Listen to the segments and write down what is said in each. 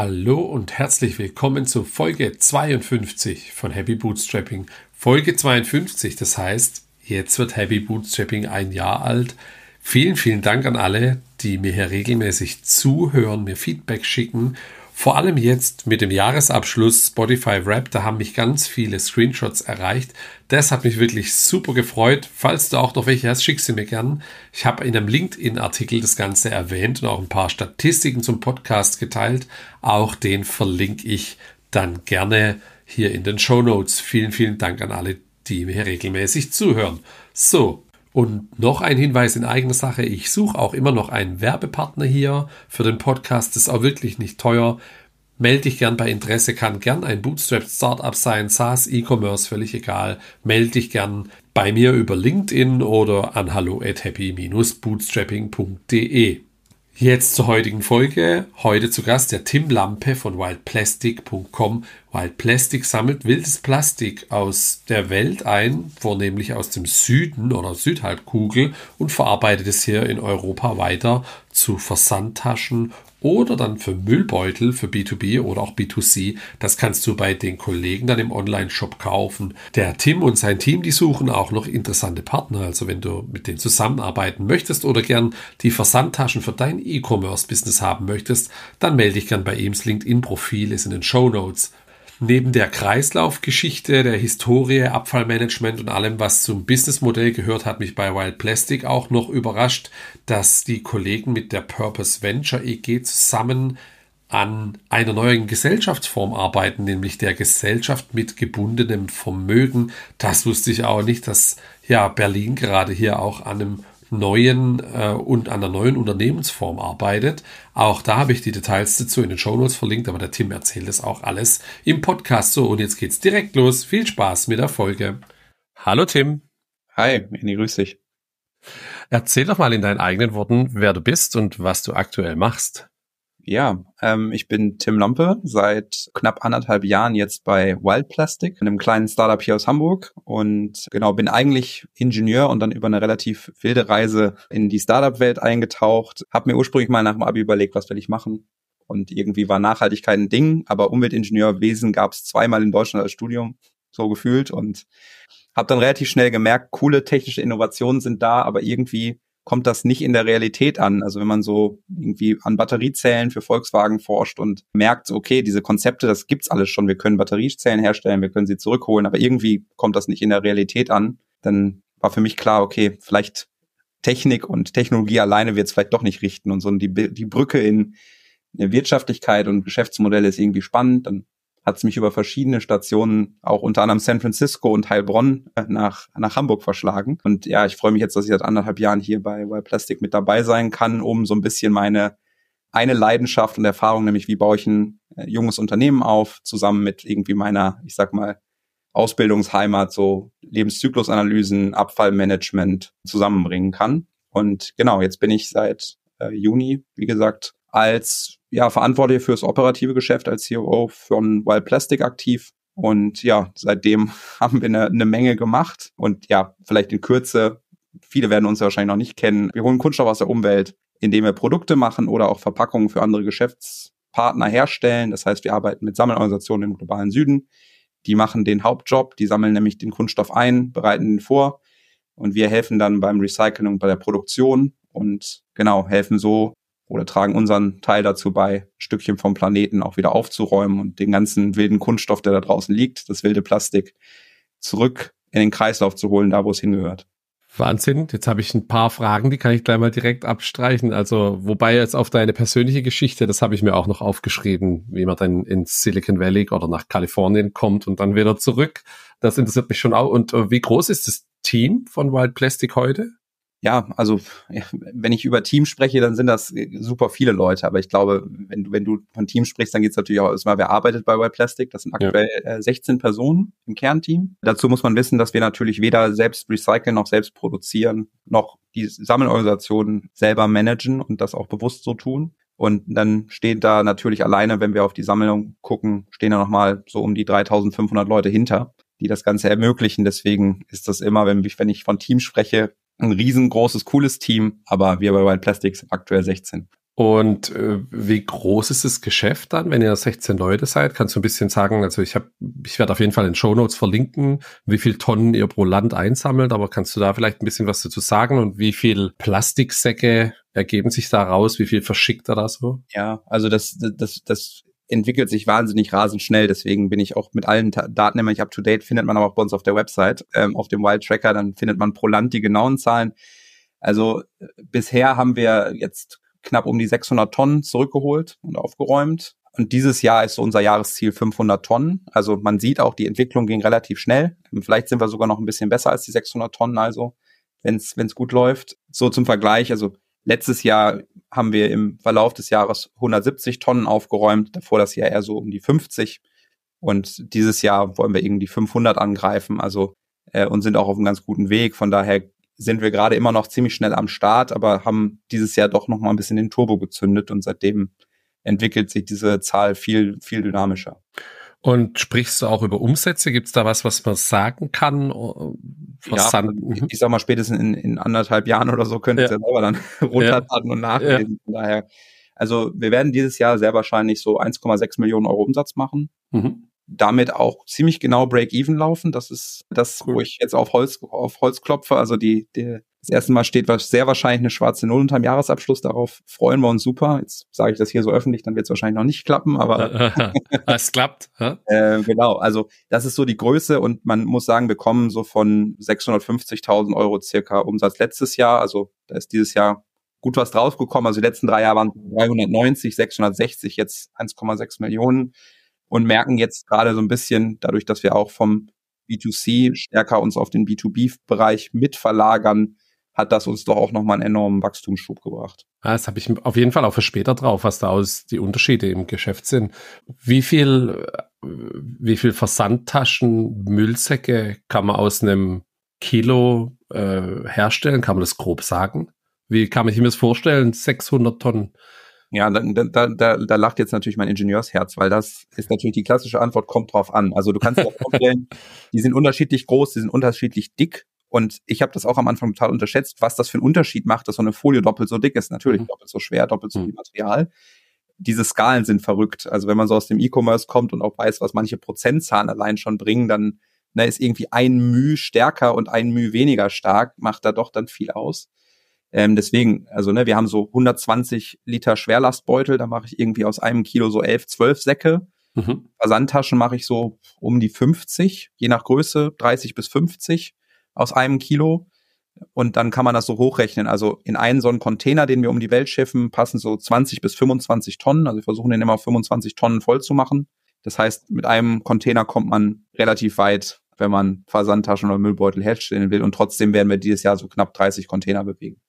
Hallo und herzlich willkommen zu Folge 52 von Happy Bootstrapping. Folge 52, das heißt, jetzt wird Happy Bootstrapping ein Jahr alt. Vielen, vielen Dank an alle, die mir hier regelmäßig zuhören, mir Feedback schicken vor allem jetzt mit dem Jahresabschluss Spotify Rap, da haben mich ganz viele Screenshots erreicht. Das hat mich wirklich super gefreut. Falls du auch noch welche hast, schick sie mir gern. Ich habe in einem LinkedIn-Artikel das Ganze erwähnt und auch ein paar Statistiken zum Podcast geteilt. Auch den verlinke ich dann gerne hier in den Show Notes. Vielen, vielen Dank an alle, die mir regelmäßig zuhören. So, und noch ein Hinweis in eigener Sache, ich suche auch immer noch einen Werbepartner hier für den Podcast, das ist auch wirklich nicht teuer. Meld dich gern bei Interesse, kann gern ein Bootstrap Startup sein, SaaS, E-Commerce, völlig egal. Meld dich gern bei mir über LinkedIn oder an hallo at happy-bootstrapping.de. Jetzt zur heutigen Folge. Heute zu Gast der Tim Lampe von wildplastic.com. Wildplastic sammelt wildes Plastik aus der Welt ein, vornehmlich aus dem Süden oder Südhalbkugel und verarbeitet es hier in Europa weiter zu Versandtaschen oder dann für Müllbeutel für B2B oder auch B2C. Das kannst du bei den Kollegen dann im Online-Shop kaufen. Der Tim und sein Team, die suchen auch noch interessante Partner. Also wenn du mit denen zusammenarbeiten möchtest oder gern die Versandtaschen für dein E-Commerce-Business haben möchtest, dann melde dich gern bei ihm. Das LinkedIn-Profil ist in den Show Notes neben der Kreislaufgeschichte, der Historie, Abfallmanagement und allem, was zum Businessmodell gehört, hat mich bei Wild Plastic auch noch überrascht, dass die Kollegen mit der Purpose Venture EG zusammen an einer neuen Gesellschaftsform arbeiten, nämlich der Gesellschaft mit gebundenem Vermögen. Das wusste ich auch nicht, dass ja Berlin gerade hier auch an einem neuen äh, und an der neuen Unternehmensform arbeitet. Auch da habe ich die Details dazu in den Show Notes verlinkt, aber der Tim erzählt das auch alles im Podcast. So, und jetzt geht's direkt los. Viel Spaß mit der Folge. Hallo Tim. Hi, Annie, grüß dich. Erzähl doch mal in deinen eigenen Worten, wer du bist und was du aktuell machst. Ja, ähm, ich bin Tim Lampe, seit knapp anderthalb Jahren jetzt bei Wild Plastic, einem kleinen Startup hier aus Hamburg und genau bin eigentlich Ingenieur und dann über eine relativ wilde Reise in die Startup-Welt eingetaucht. Hab mir ursprünglich mal nach dem Abi überlegt, was will ich machen? Und irgendwie war Nachhaltigkeit ein Ding, aber Umweltingenieurwesen gab es zweimal in Deutschland als Studium, so gefühlt und habe dann relativ schnell gemerkt, coole technische Innovationen sind da, aber irgendwie kommt das nicht in der Realität an. Also wenn man so irgendwie an Batteriezellen für Volkswagen forscht und merkt, okay, diese Konzepte, das gibt's alles schon. Wir können Batteriezellen herstellen, wir können sie zurückholen, aber irgendwie kommt das nicht in der Realität an. Dann war für mich klar, okay, vielleicht Technik und Technologie alleine wird's vielleicht doch nicht richten und so. die, die Brücke in, in Wirtschaftlichkeit und Geschäftsmodelle ist irgendwie spannend. Dann hat es mich über verschiedene Stationen, auch unter anderem San Francisco und Heilbronn, äh, nach, nach Hamburg verschlagen. Und ja, ich freue mich jetzt, dass ich seit anderthalb Jahren hier bei Wild Plastic mit dabei sein kann, um so ein bisschen meine eine Leidenschaft und Erfahrung, nämlich wie baue ich ein äh, junges Unternehmen auf, zusammen mit irgendwie meiner, ich sag mal, Ausbildungsheimat, so Lebenszyklusanalysen, Abfallmanagement zusammenbringen kann. Und genau, jetzt bin ich seit äh, Juni, wie gesagt, als ja, Verantwortlicher fürs operative Geschäft, als CEO von Wild Plastic aktiv. Und ja, seitdem haben wir eine, eine Menge gemacht. Und ja, vielleicht in Kürze, viele werden uns wahrscheinlich noch nicht kennen. Wir holen Kunststoff aus der Umwelt, indem wir Produkte machen oder auch Verpackungen für andere Geschäftspartner herstellen. Das heißt, wir arbeiten mit Sammelorganisationen im globalen Süden. Die machen den Hauptjob, die sammeln nämlich den Kunststoff ein, bereiten ihn vor und wir helfen dann beim Recycling und bei der Produktion und genau helfen so oder tragen unseren Teil dazu bei, Stückchen vom Planeten auch wieder aufzuräumen und den ganzen wilden Kunststoff, der da draußen liegt, das wilde Plastik, zurück in den Kreislauf zu holen, da wo es hingehört. Wahnsinn, jetzt habe ich ein paar Fragen, die kann ich gleich mal direkt abstreichen. Also, wobei jetzt auf deine persönliche Geschichte, das habe ich mir auch noch aufgeschrieben, wie man dann ins Silicon Valley oder nach Kalifornien kommt und dann wieder zurück. Das interessiert mich schon auch. Und äh, wie groß ist das Team von Wild Plastic heute? ja, also wenn ich über Team spreche, dann sind das äh, super viele Leute. Aber ich glaube, wenn du, wenn du von Team sprichst, dann geht es natürlich auch erstmal, wer arbeitet bei White Plastic. Das sind aktuell ja. Äh, 16 Personen im Kernteam. Dazu muss man wissen, dass wir natürlich weder selbst recyceln noch selbst produzieren, noch die Sammelorganisationen selber managen und das auch bewusst so tun. Und dann stehen da natürlich alleine, wenn wir auf die Sammlung gucken, stehen da nochmal so um die 3500 Leute hinter die das Ganze ermöglichen. Deswegen ist das immer, wenn ich, wenn ich von Team spreche, ein riesengroßes, cooles Team, aber wir bei Wild Plastics aktuell 16. Und äh, wie groß ist das Geschäft dann, wenn ihr 16 Leute seid? Kannst du ein bisschen sagen, also ich habe, ich werde auf jeden Fall in Show Notes verlinken, wie viel Tonnen ihr pro Land einsammelt, aber kannst du da vielleicht ein bisschen was dazu sagen und wie viel Plastiksäcke ergeben sich da raus? Wie viel verschickt er da so? Ja, also das, das, das entwickelt sich wahnsinnig rasend schnell. Deswegen bin ich auch mit allen Ta Daten immer nicht up to date. Findet man aber auch bei uns auf der Website, ähm, auf dem Wild Tracker, dann findet man pro Land die genauen Zahlen. Also äh, bisher haben wir jetzt knapp um die 600 Tonnen zurückgeholt und aufgeräumt. Und dieses Jahr ist so unser Jahresziel 500 Tonnen. Also man sieht auch, die Entwicklung ging relativ schnell. Ähm, vielleicht sind wir sogar noch ein bisschen besser als die 600 Tonnen, also wenn es gut läuft. So zum Vergleich, also Letztes Jahr haben wir im Verlauf des Jahres 170 Tonnen aufgeräumt, davor das Jahr eher so um die 50. Und dieses Jahr wollen wir irgendwie 500 angreifen, also äh, und sind auch auf einem ganz guten Weg. Von daher sind wir gerade immer noch ziemlich schnell am Start, aber haben dieses Jahr doch noch mal ein bisschen den Turbo gezündet und seitdem entwickelt sich diese Zahl viel viel dynamischer. Und sprichst du auch über Umsätze? Gibt es da was, was man sagen kann? Äh, was ja, ich, mhm. ich sag mal, spätestens in, in anderthalb Jahren oder so könnte ihr ja. ja selber dann runterladen ja. und nachlesen. Von daher, also wir werden dieses Jahr sehr wahrscheinlich so 1,6 Millionen Euro Umsatz machen. Mhm. Damit auch ziemlich genau Break-Even laufen. Das ist das, cool. wo ich jetzt auf Holz, auf Holz klopfe. Also die, die, das erste Mal steht was sehr wahrscheinlich eine schwarze Null unterm Jahresabschluss. Darauf freuen wir uns super. Jetzt sage ich das hier so öffentlich, dann wird es wahrscheinlich noch nicht klappen, aber es klappt. äh, genau, also das ist so die Größe und man muss sagen, wir kommen so von 650.000 Euro circa Umsatz letztes Jahr. Also da ist dieses Jahr gut was draufgekommen. Also die letzten drei Jahre waren 390, 660, jetzt 1,6 Millionen und merken jetzt gerade so ein bisschen, dadurch, dass wir auch vom B2C stärker uns auf den B2B-Bereich mitverlagern, hat das uns doch auch nochmal einen enormen Wachstumsschub gebracht. Das habe ich auf jeden Fall auch für später drauf, was da aus die Unterschiede im Geschäft sind. Wie viel, äh, wie viel Versandtaschen, Müllsäcke kann man aus einem Kilo äh, herstellen? Kann man das grob sagen? Wie kann man sich das vorstellen? 600 Tonnen. Ja, da, da, da, da lacht jetzt natürlich mein Ingenieursherz, weil das ist natürlich die klassische Antwort, kommt drauf an. Also du kannst dir auch vorstellen, die sind unterschiedlich groß, die sind unterschiedlich dick, und ich habe das auch am Anfang total unterschätzt, was das für einen Unterschied macht, dass so eine Folie doppelt so dick ist. Natürlich mhm. doppelt so schwer, doppelt so mhm. viel Material. Diese Skalen sind verrückt. Also wenn man so aus dem E-Commerce kommt und auch weiß, was manche Prozentzahlen allein schon bringen, dann na, ne, ist irgendwie ein Müh stärker und ein Müh weniger stark, macht da doch dann viel aus. Ähm, deswegen, also ne, wir haben so 120 Liter Schwerlastbeutel, da mache ich irgendwie aus einem Kilo so 11, 12 Säcke. Mhm. Versandtaschen mache ich so um die 50, je nach Größe, 30 bis 50 aus einem Kilo. Und dann kann man das so hochrechnen. Also in einen so einen Container, den wir um die Welt schiffen, passen so 20 bis 25 Tonnen. Also wir versuchen den immer 25 Tonnen voll zu machen. Das heißt, mit einem Container kommt man relativ weit, wenn man Versandtaschen oder Müllbeutel herstellen will. Und trotzdem werden wir dieses Jahr so knapp 30 Container bewegen.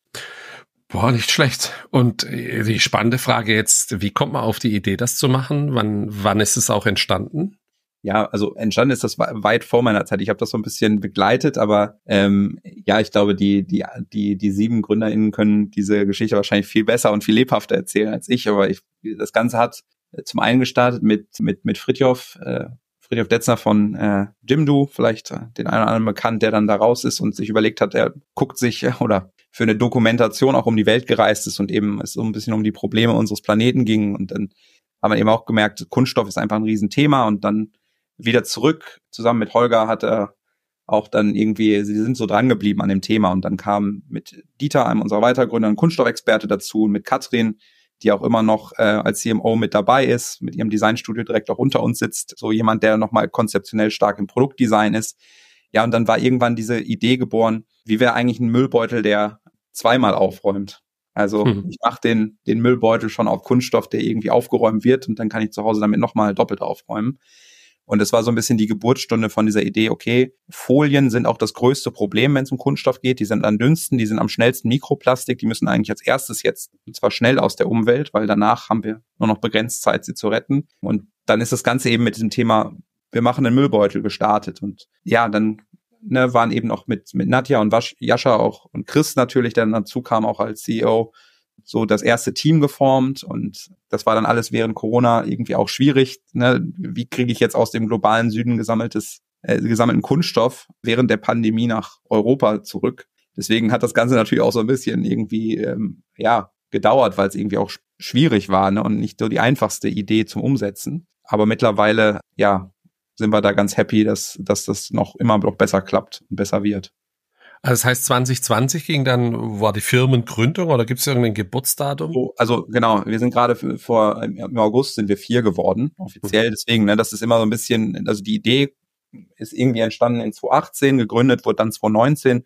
Boah, nicht schlecht. Und äh, die spannende Frage jetzt, wie kommt man auf die Idee, das zu machen? Wann, wann ist es auch entstanden? ja, also entstanden ist das weit vor meiner Zeit. Ich habe das so ein bisschen begleitet, aber ähm, ja, ich glaube, die, die, die, die sieben GründerInnen können diese Geschichte wahrscheinlich viel besser und viel lebhafter erzählen als ich. Aber ich, das Ganze hat äh, zum einen gestartet mit, mit, mit Fritjof, äh, Fritjof Detzner von äh, Jimdo, vielleicht äh, den einen oder anderen bekannt, der dann da raus ist und sich überlegt hat, er guckt sich äh, oder für eine Dokumentation auch um die Welt gereist ist und eben es so ein bisschen um die Probleme unseres Planeten ging. Und dann haben wir eben auch gemerkt, Kunststoff ist einfach ein Riesenthema und dann wieder zurück. Zusammen mit Holger hat er auch dann irgendwie, sie sind so dran geblieben an dem Thema. Und dann kam mit Dieter, einem unserer Weitergründer, ein Kunststoffexperte dazu und mit Katrin, die auch immer noch äh, als CMO mit dabei ist, mit ihrem Designstudio direkt auch unter uns sitzt. So jemand, der nochmal konzeptionell stark im Produktdesign ist. Ja, und dann war irgendwann diese Idee geboren, wie wäre eigentlich ein Müllbeutel, der zweimal aufräumt? Also hm. ich mache den, den Müllbeutel schon auf Kunststoff, der irgendwie aufgeräumt wird und dann kann ich zu Hause damit nochmal doppelt aufräumen. Und es war so ein bisschen die Geburtsstunde von dieser Idee, okay, Folien sind auch das größte Problem, wenn es um Kunststoff geht. Die sind am dünnsten, die sind am schnellsten Mikroplastik, die müssen eigentlich als erstes jetzt, und zwar schnell aus der Umwelt, weil danach haben wir nur noch begrenzt Zeit, sie zu retten. Und dann ist das Ganze eben mit diesem Thema, wir machen einen Müllbeutel gestartet. Und ja, dann ne, waren eben auch mit, mit Nadja und Wasch, Jascha auch und Chris natürlich, der dann dazu kam, auch als CEO, so das erste Team geformt und das war dann alles während Corona irgendwie auch schwierig. Ne? Wie kriege ich jetzt aus dem globalen Süden gesammeltes, äh, gesammelten Kunststoff während der Pandemie nach Europa zurück? Deswegen hat das Ganze natürlich auch so ein bisschen irgendwie ähm, ja gedauert, weil es irgendwie auch schwierig war ne? und nicht so die einfachste Idee zum Umsetzen. Aber mittlerweile ja sind wir da ganz happy, dass, dass das noch immer noch besser klappt und besser wird. Also das heißt, 2020 ging dann, war die Firmengründung oder gibt es irgendein Geburtsdatum? Oh, also genau, wir sind gerade vor, im August sind wir vier geworden, offiziell. Mhm. Deswegen, ne, das ist immer so ein bisschen, also die Idee ist irgendwie entstanden in 2018, gegründet wurde dann 2019.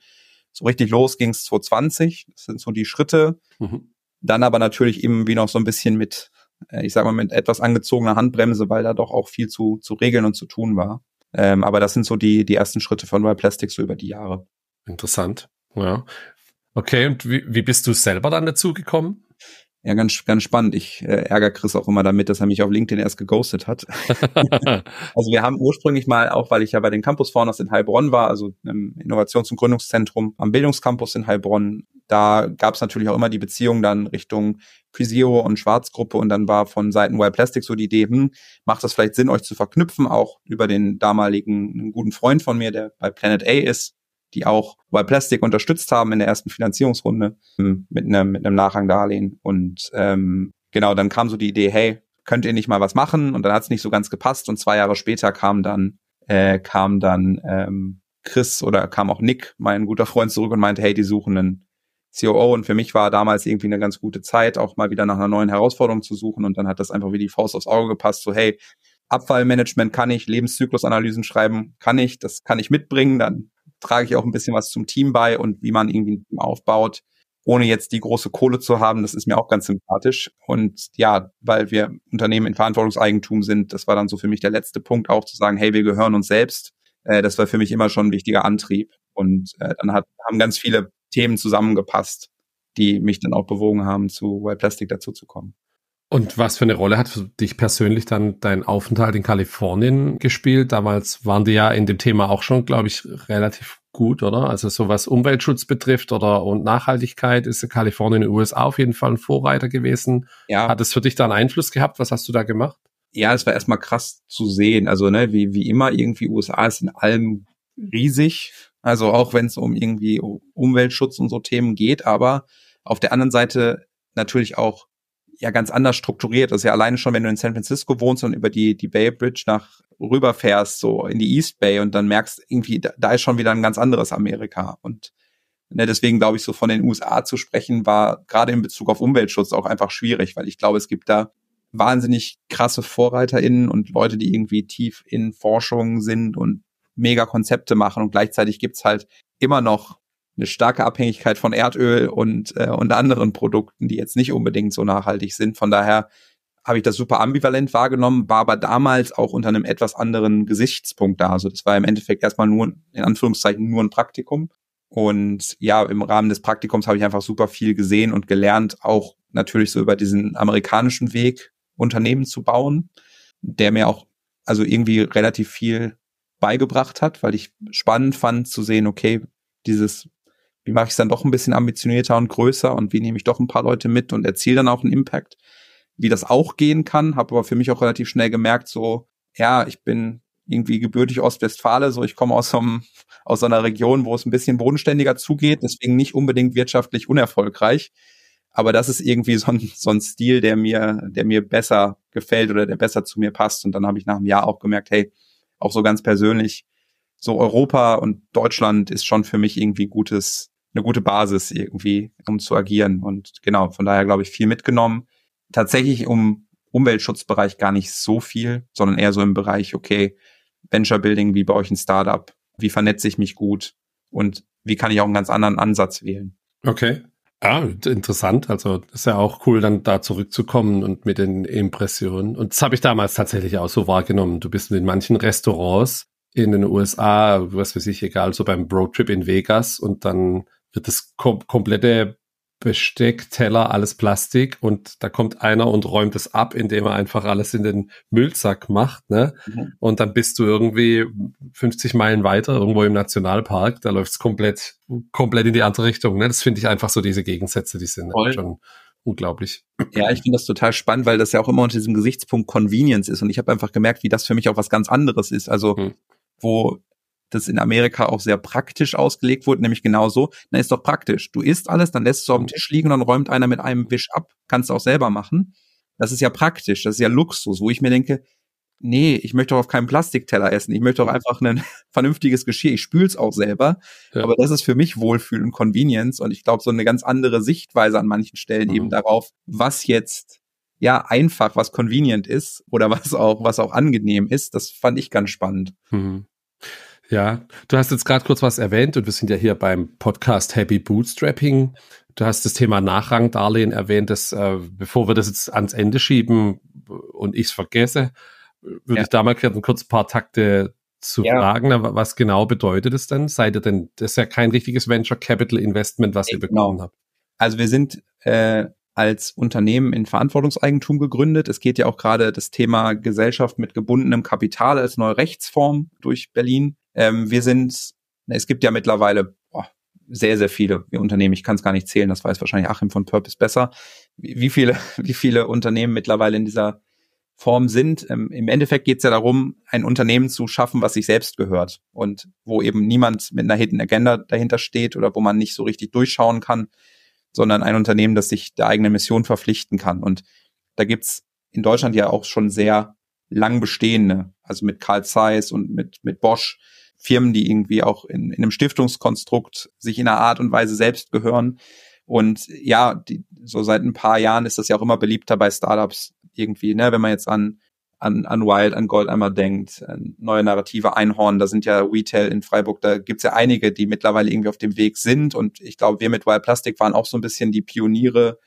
So richtig los ging es 2020. Das sind so die Schritte. Mhm. Dann aber natürlich eben wie noch so ein bisschen mit, äh, ich sag mal, mit etwas angezogener Handbremse, weil da doch auch viel zu, zu regeln und zu tun war. Ähm, aber das sind so die, die ersten Schritte von Wild Plastics so über die Jahre. Interessant. Ja. Okay, und wie, wie bist du selber dann dazu gekommen? Ja, ganz, ganz spannend. Ich äh, ärgere Chris auch immer damit, dass er mich auf LinkedIn erst geghostet hat. also wir haben ursprünglich mal, auch weil ich ja bei den Campus Founders in Heilbronn war, also einem Innovations- und Gründungszentrum am Bildungscampus in Heilbronn, da gab es natürlich auch immer die Beziehung dann Richtung Quiseo und Schwarzgruppe und dann war von Seiten Wild Plastic so die Idee, hm, macht das vielleicht Sinn, euch zu verknüpfen, auch über den damaligen guten Freund von mir, der bei Planet A ist, die auch Wild Plastic unterstützt haben in der ersten Finanzierungsrunde ähm, mit einem mit einem Nachrangdarlehen. Und ähm, genau, dann kam so die Idee, hey, könnt ihr nicht mal was machen? Und dann hat es nicht so ganz gepasst. Und zwei Jahre später kam dann äh, kam dann ähm, Chris oder kam auch Nick, mein guter Freund, zurück und meinte, hey, die suchen einen COO. Und für mich war damals irgendwie eine ganz gute Zeit, auch mal wieder nach einer neuen Herausforderung zu suchen. Und dann hat das einfach wie die Faust aufs Auge gepasst. So, hey, Abfallmanagement kann ich, Lebenszyklusanalysen schreiben kann ich, das kann ich mitbringen. Dann trage ich auch ein bisschen was zum Team bei und wie man irgendwie ein Team aufbaut, ohne jetzt die große Kohle zu haben. Das ist mir auch ganz sympathisch. Und ja, weil wir Unternehmen in Verantwortungseigentum sind, das war dann so für mich der letzte Punkt auch zu sagen, hey, wir gehören uns selbst. Äh, das war für mich immer schon ein wichtiger Antrieb. Und äh, dann hat, haben ganz viele Themen zusammengepasst, die mich dann auch bewogen haben, zu Wild Plastic dazuzukommen. Und was für eine Rolle hat für dich persönlich dann dein Aufenthalt in Kalifornien gespielt? Damals waren die ja in dem Thema auch schon, glaube ich, relativ gut, oder? Also so was Umweltschutz betrifft oder und Nachhaltigkeit ist Kalifornien in den USA auf jeden Fall ein Vorreiter gewesen. Ja. Hat es für dich dann Einfluss gehabt? Was hast du da gemacht? Ja, es war erstmal krass zu sehen. Also, ne, wie, wie immer, irgendwie USA ist in allem riesig. Also auch wenn es um irgendwie Umweltschutz und so Themen geht, aber auf der anderen Seite natürlich auch ja ganz anders strukturiert. Das ist ja alleine schon, wenn du in San Francisco wohnst und über die, die Bay Bridge nach rüberfährst, so in die East Bay und dann merkst irgendwie, da, da ist schon wieder ein ganz anderes Amerika. Und ne, deswegen glaube ich, so von den USA zu sprechen, war gerade in Bezug auf Umweltschutz auch einfach schwierig, weil ich glaube, es gibt da wahnsinnig krasse VorreiterInnen und Leute, die irgendwie tief in Forschung sind und mega Konzepte machen und gleichzeitig gibt es halt immer noch eine starke Abhängigkeit von Erdöl und, äh, und anderen Produkten, die jetzt nicht unbedingt so nachhaltig sind. Von daher habe ich das super ambivalent wahrgenommen, war aber damals auch unter einem etwas anderen Gesichtspunkt da. Also das war im Endeffekt erstmal nur, in Anführungszeichen, nur ein Praktikum. Und ja, im Rahmen des Praktikums habe ich einfach super viel gesehen und gelernt, auch natürlich so über diesen amerikanischen Weg Unternehmen zu bauen, der mir auch also irgendwie relativ viel beigebracht hat, weil ich spannend fand zu sehen, okay, dieses wie mache ich es dann doch ein bisschen ambitionierter und größer und wie nehme ich doch ein paar Leute mit und erziele dann auch einen Impact, wie das auch gehen kann, habe aber für mich auch relativ schnell gemerkt, so, ja, ich bin irgendwie gebürtig Ostwestfale, so ich komme aus, so aus einer Region, wo es ein bisschen bodenständiger zugeht, deswegen nicht unbedingt wirtschaftlich unerfolgreich. Aber das ist irgendwie so ein, so ein Stil, der mir, der mir besser gefällt oder der besser zu mir passt. Und dann habe ich nach einem Jahr auch gemerkt, hey, auch so ganz persönlich, so Europa und Deutschland ist schon für mich irgendwie gutes, eine gute Basis irgendwie, um zu agieren. Und genau, von daher glaube ich viel mitgenommen. Tatsächlich um Umweltschutzbereich gar nicht so viel, sondern eher so im Bereich, okay, Venture Building, wie bei euch ein Startup? Wie vernetze ich mich gut? Und wie kann ich auch einen ganz anderen Ansatz wählen? Okay. Ah, interessant. Also ist ja auch cool, dann da zurückzukommen und mit den Impressionen. Und das habe ich damals tatsächlich auch so wahrgenommen. Du bist in manchen Restaurants in den USA, was weiß ich, egal, so beim Roadtrip in Vegas und dann wird das kom komplette Besteck, Teller, alles Plastik und da kommt einer und räumt es ab, indem er einfach alles in den Müllsack macht, ne? Mhm. Und dann bist du irgendwie 50 Meilen weiter, irgendwo im Nationalpark, da läuft es komplett, komplett in die andere Richtung, ne? Das finde ich einfach so diese Gegensätze, die sind Voll. schon unglaublich. Ja, ich finde das total spannend, weil das ja auch immer unter diesem Gesichtspunkt Convenience ist und ich habe einfach gemerkt, wie das für mich auch was ganz anderes ist. Also, mhm. wo das in Amerika auch sehr praktisch ausgelegt wurde, nämlich genau so, na ist doch praktisch. Du isst alles, dann lässt es auf dem mhm. Tisch liegen und dann räumt einer mit einem Wisch ab. Kannst du auch selber machen. Das ist ja praktisch, das ist ja Luxus, wo ich mir denke, nee, ich möchte doch auf keinen Plastikteller essen. Ich möchte doch mhm. einfach ein vernünftiges Geschirr. Ich spül's auch selber. Ja. Aber das ist für mich Wohlfühl und Convenience. Und ich glaube, so eine ganz andere Sichtweise an manchen Stellen mhm. eben darauf, was jetzt ja einfach, was convenient ist oder was auch, was auch angenehm ist, das fand ich ganz spannend. Mhm. Ja, du hast jetzt gerade kurz was erwähnt und wir sind ja hier beim Podcast Happy Bootstrapping. Du hast das Thema Nachrangdarlehen erwähnt, das, äh, bevor wir das jetzt ans Ende schieben und ich es vergesse, würde ja. ich da mal kurz ein paar Takte zu ja. fragen, was genau bedeutet es denn? Seid ihr denn, das ist ja kein richtiges Venture Capital Investment, was ihr genau. bekommen habt. Also wir sind äh, als Unternehmen in Verantwortungseigentum gegründet. Es geht ja auch gerade das Thema Gesellschaft mit gebundenem Kapital als neue Rechtsform durch Berlin. Ähm, wir sind, es gibt ja mittlerweile boah, sehr, sehr viele Unternehmen. Ich kann es gar nicht zählen. Das weiß wahrscheinlich Achim von Purpose besser. Wie viele, wie viele Unternehmen mittlerweile in dieser Form sind. Ähm, Im Endeffekt geht es ja darum, ein Unternehmen zu schaffen, was sich selbst gehört und wo eben niemand mit einer Hidden Agenda dahinter steht oder wo man nicht so richtig durchschauen kann, sondern ein Unternehmen, das sich der eigenen Mission verpflichten kann. Und da gibt's in Deutschland ja auch schon sehr lang bestehende, also mit Carl Zeiss und mit, mit Bosch, Firmen, die irgendwie auch in, in einem Stiftungskonstrukt sich in einer Art und Weise selbst gehören. Und ja, die, so seit ein paar Jahren ist das ja auch immer beliebter bei Startups irgendwie, ne? Wenn man jetzt an an, an Wild, an Goldhammer denkt, an neue Narrative, Einhorn, da sind ja Retail in Freiburg, da gibt's ja einige, die mittlerweile irgendwie auf dem Weg sind. Und ich glaube, wir mit Wild Plastic waren auch so ein bisschen die Pioniere,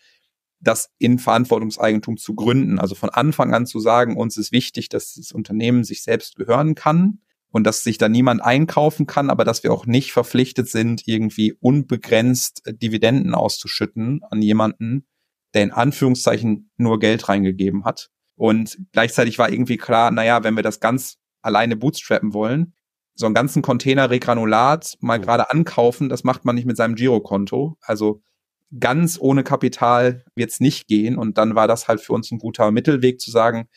das in Verantwortungseigentum zu gründen. Also von Anfang an zu sagen, uns ist wichtig, dass das Unternehmen sich selbst gehören kann und dass sich da niemand einkaufen kann, aber dass wir auch nicht verpflichtet sind, irgendwie unbegrenzt äh, Dividenden auszuschütten an jemanden, der in Anführungszeichen nur Geld reingegeben hat. Und gleichzeitig war irgendwie klar, naja, wenn wir das ganz alleine bootstrappen wollen, so einen ganzen Container Regranulat mal gerade ankaufen, das macht man nicht mit seinem Girokonto. Also ganz ohne Kapital wird's nicht gehen. Und dann war das halt für uns ein guter Mittelweg zu sagen,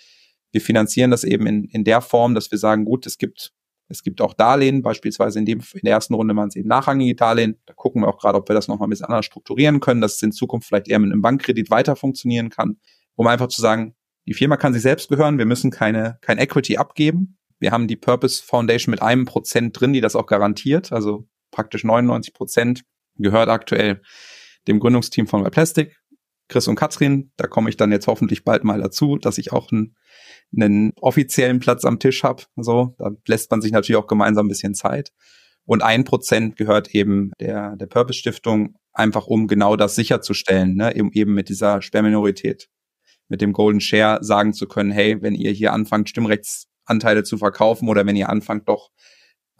wir finanzieren das eben in, in der Form, dass wir sagen, gut, es gibt es gibt auch Darlehen, beispielsweise in, dem, in der ersten Runde waren es eben nachrangige Darlehen. Da gucken wir auch gerade, ob wir das nochmal ein bisschen anders strukturieren können, dass es in Zukunft vielleicht eher mit einem Bankkredit weiter funktionieren kann, um einfach zu sagen, die Firma kann sich selbst gehören, wir müssen keine, kein Equity abgeben. Wir haben die Purpose Foundation mit einem Prozent drin, die das auch garantiert. Also praktisch 99 Prozent gehört aktuell dem Gründungsteam von Plastic. Chris und Katrin. Da komme ich dann jetzt hoffentlich bald mal dazu, dass ich auch einen, einen offiziellen Platz am Tisch habe. So, da lässt man sich natürlich auch gemeinsam ein bisschen Zeit. Und ein Prozent gehört eben der, der Purpose-Stiftung, einfach um genau das sicherzustellen, ne? eben, eben mit dieser Sperrminorität, mit dem Golden Share sagen zu können, hey, wenn ihr hier anfangt, Stimmrechtsanteile zu verkaufen oder wenn ihr anfangt, doch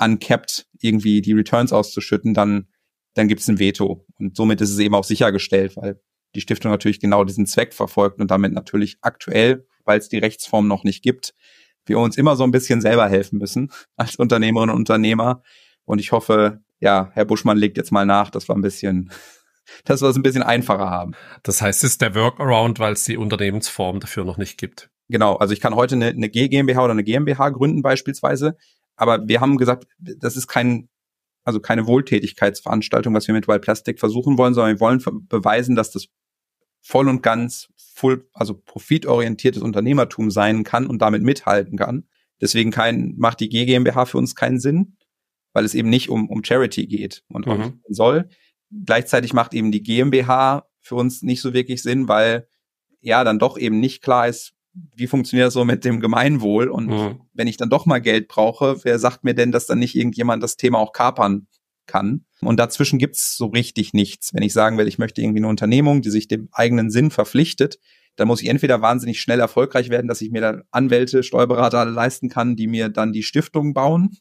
uncapped irgendwie die Returns auszuschütten, dann, dann gibt es ein Veto. Und somit ist es eben auch sichergestellt, weil die Stiftung natürlich genau diesen Zweck verfolgt und damit natürlich aktuell, weil es die Rechtsform noch nicht gibt, wir uns immer so ein bisschen selber helfen müssen als Unternehmerinnen und Unternehmer. Und ich hoffe, ja, Herr Buschmann legt jetzt mal nach, dass wir ein bisschen, dass wir es ein bisschen einfacher haben. Das heißt, es ist der Workaround, weil es die Unternehmensform dafür noch nicht gibt. Genau, also ich kann heute eine, eine GmbH oder eine GmbH gründen beispielsweise, aber wir haben gesagt, das ist kein also keine Wohltätigkeitsveranstaltung, was wir mit Wild Plastic versuchen wollen, sondern wir wollen beweisen, dass das voll und ganz full, also profitorientiertes Unternehmertum sein kann und damit mithalten kann. Deswegen kein, macht die GmbH für uns keinen Sinn, weil es eben nicht um, um Charity geht und mhm. soll. Gleichzeitig macht eben die GmbH für uns nicht so wirklich Sinn, weil ja dann doch eben nicht klar ist, wie funktioniert das so mit dem Gemeinwohl? Und mhm. wenn ich dann doch mal Geld brauche, wer sagt mir denn, dass dann nicht irgendjemand das Thema auch kapern kann? Und dazwischen gibt es so richtig nichts. Wenn ich sagen will, ich möchte irgendwie eine Unternehmung, die sich dem eigenen Sinn verpflichtet, dann muss ich entweder wahnsinnig schnell erfolgreich werden, dass ich mir dann Anwälte, Steuerberater leisten kann, die mir dann die Stiftung bauen.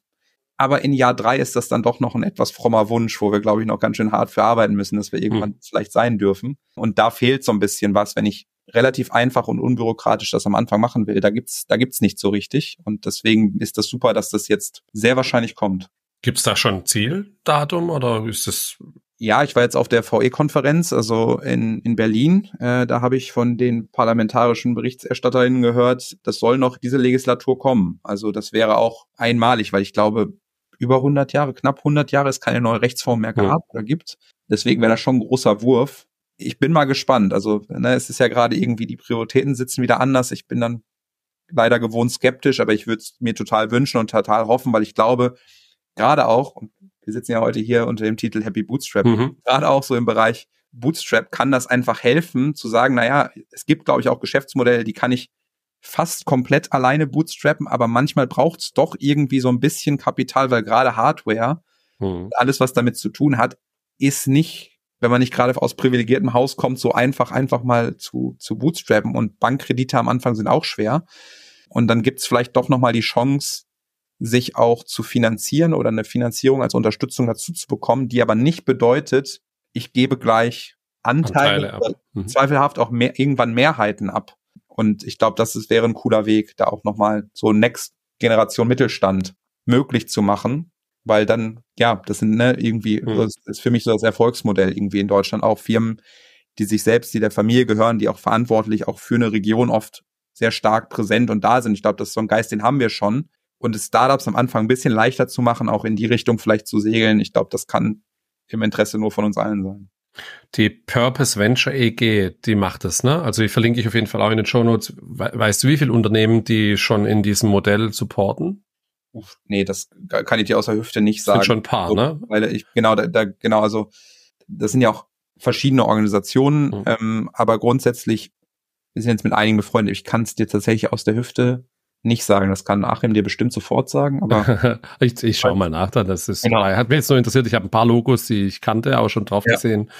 Aber in Jahr drei ist das dann doch noch ein etwas frommer Wunsch, wo wir, glaube ich, noch ganz schön hart für arbeiten müssen, dass wir irgendwann mhm. vielleicht sein dürfen. Und da fehlt so ein bisschen was, wenn ich relativ einfach und unbürokratisch das am Anfang machen will. Da gibt's, da gibt's nicht so richtig. Und deswegen ist das super, dass das jetzt sehr wahrscheinlich kommt. Gibt es da schon ein Zieldatum oder ist es? Ja, ich war jetzt auf der VE-Konferenz, also in, in Berlin. Äh, da habe ich von den parlamentarischen Berichterstatterinnen gehört, das soll noch diese Legislatur kommen. Also das wäre auch einmalig, weil ich glaube, über 100 Jahre, knapp 100 Jahre ist keine neue Rechtsform mehr gehabt ja. oder gibt. Deswegen wäre das schon ein großer Wurf. Ich bin mal gespannt. Also ne, es ist ja gerade irgendwie, die Prioritäten sitzen wieder anders. Ich bin dann leider gewohnt skeptisch, aber ich würde es mir total wünschen und total hoffen, weil ich glaube, gerade auch, und wir sitzen ja heute hier unter dem Titel Happy Bootstrap, mhm. gerade auch so im Bereich Bootstrap kann das einfach helfen, zu sagen, naja, es gibt, glaube ich, auch Geschäftsmodelle, die kann ich fast komplett alleine bootstrappen, aber manchmal braucht es doch irgendwie so ein bisschen Kapital, weil gerade Hardware, mhm. alles, was damit zu tun hat, ist nicht, wenn man nicht gerade aus privilegiertem Haus kommt, so einfach, einfach mal zu, zu bootstrappen. Und Bankkredite am Anfang sind auch schwer. Und dann gibt es vielleicht doch nochmal die Chance, sich auch zu finanzieren oder eine Finanzierung als Unterstützung dazu zu bekommen, die aber nicht bedeutet, ich gebe gleich Anteile, Anteile mhm. zweifelhaft auch mehr, irgendwann Mehrheiten ab. Und ich glaube, das ist, wäre ein cooler Weg, da auch nochmal so Next Generation Mittelstand möglich zu machen, weil dann, ja, das sind ne, irgendwie, mhm. das ist für mich so das Erfolgsmodell irgendwie in Deutschland auch Firmen, die sich selbst, die der Familie gehören, die auch verantwortlich, auch für eine Region oft sehr stark präsent und da sind. Ich glaube, das ist so ein Geist, den haben wir schon und es Startups am Anfang ein bisschen leichter zu machen, auch in die Richtung vielleicht zu segeln. Ich glaube, das kann im Interesse nur von uns allen sein. Die Purpose Venture EG, die macht das, ne? Also die verlinke ich auf jeden Fall auch in den Show Notes. Weißt du, wie viele Unternehmen die schon in diesem Modell supporten? Uff, nee, das kann ich dir aus der Hüfte nicht sagen. Das sind schon ein paar, so, ne? Weil ich, genau, da, da, genau, also das sind ja auch verschiedene Organisationen, mhm. ähm, aber grundsätzlich, wir sind jetzt mit einigen befreundet, ich kann es dir tatsächlich aus der Hüfte nicht sagen. Das kann Achim dir bestimmt sofort sagen, aber. ich ich schaue mal nach, dann. Das ist, genau. hat mich jetzt nur interessiert. Ich habe ein paar Logos, die ich kannte, auch schon drauf ja. gesehen.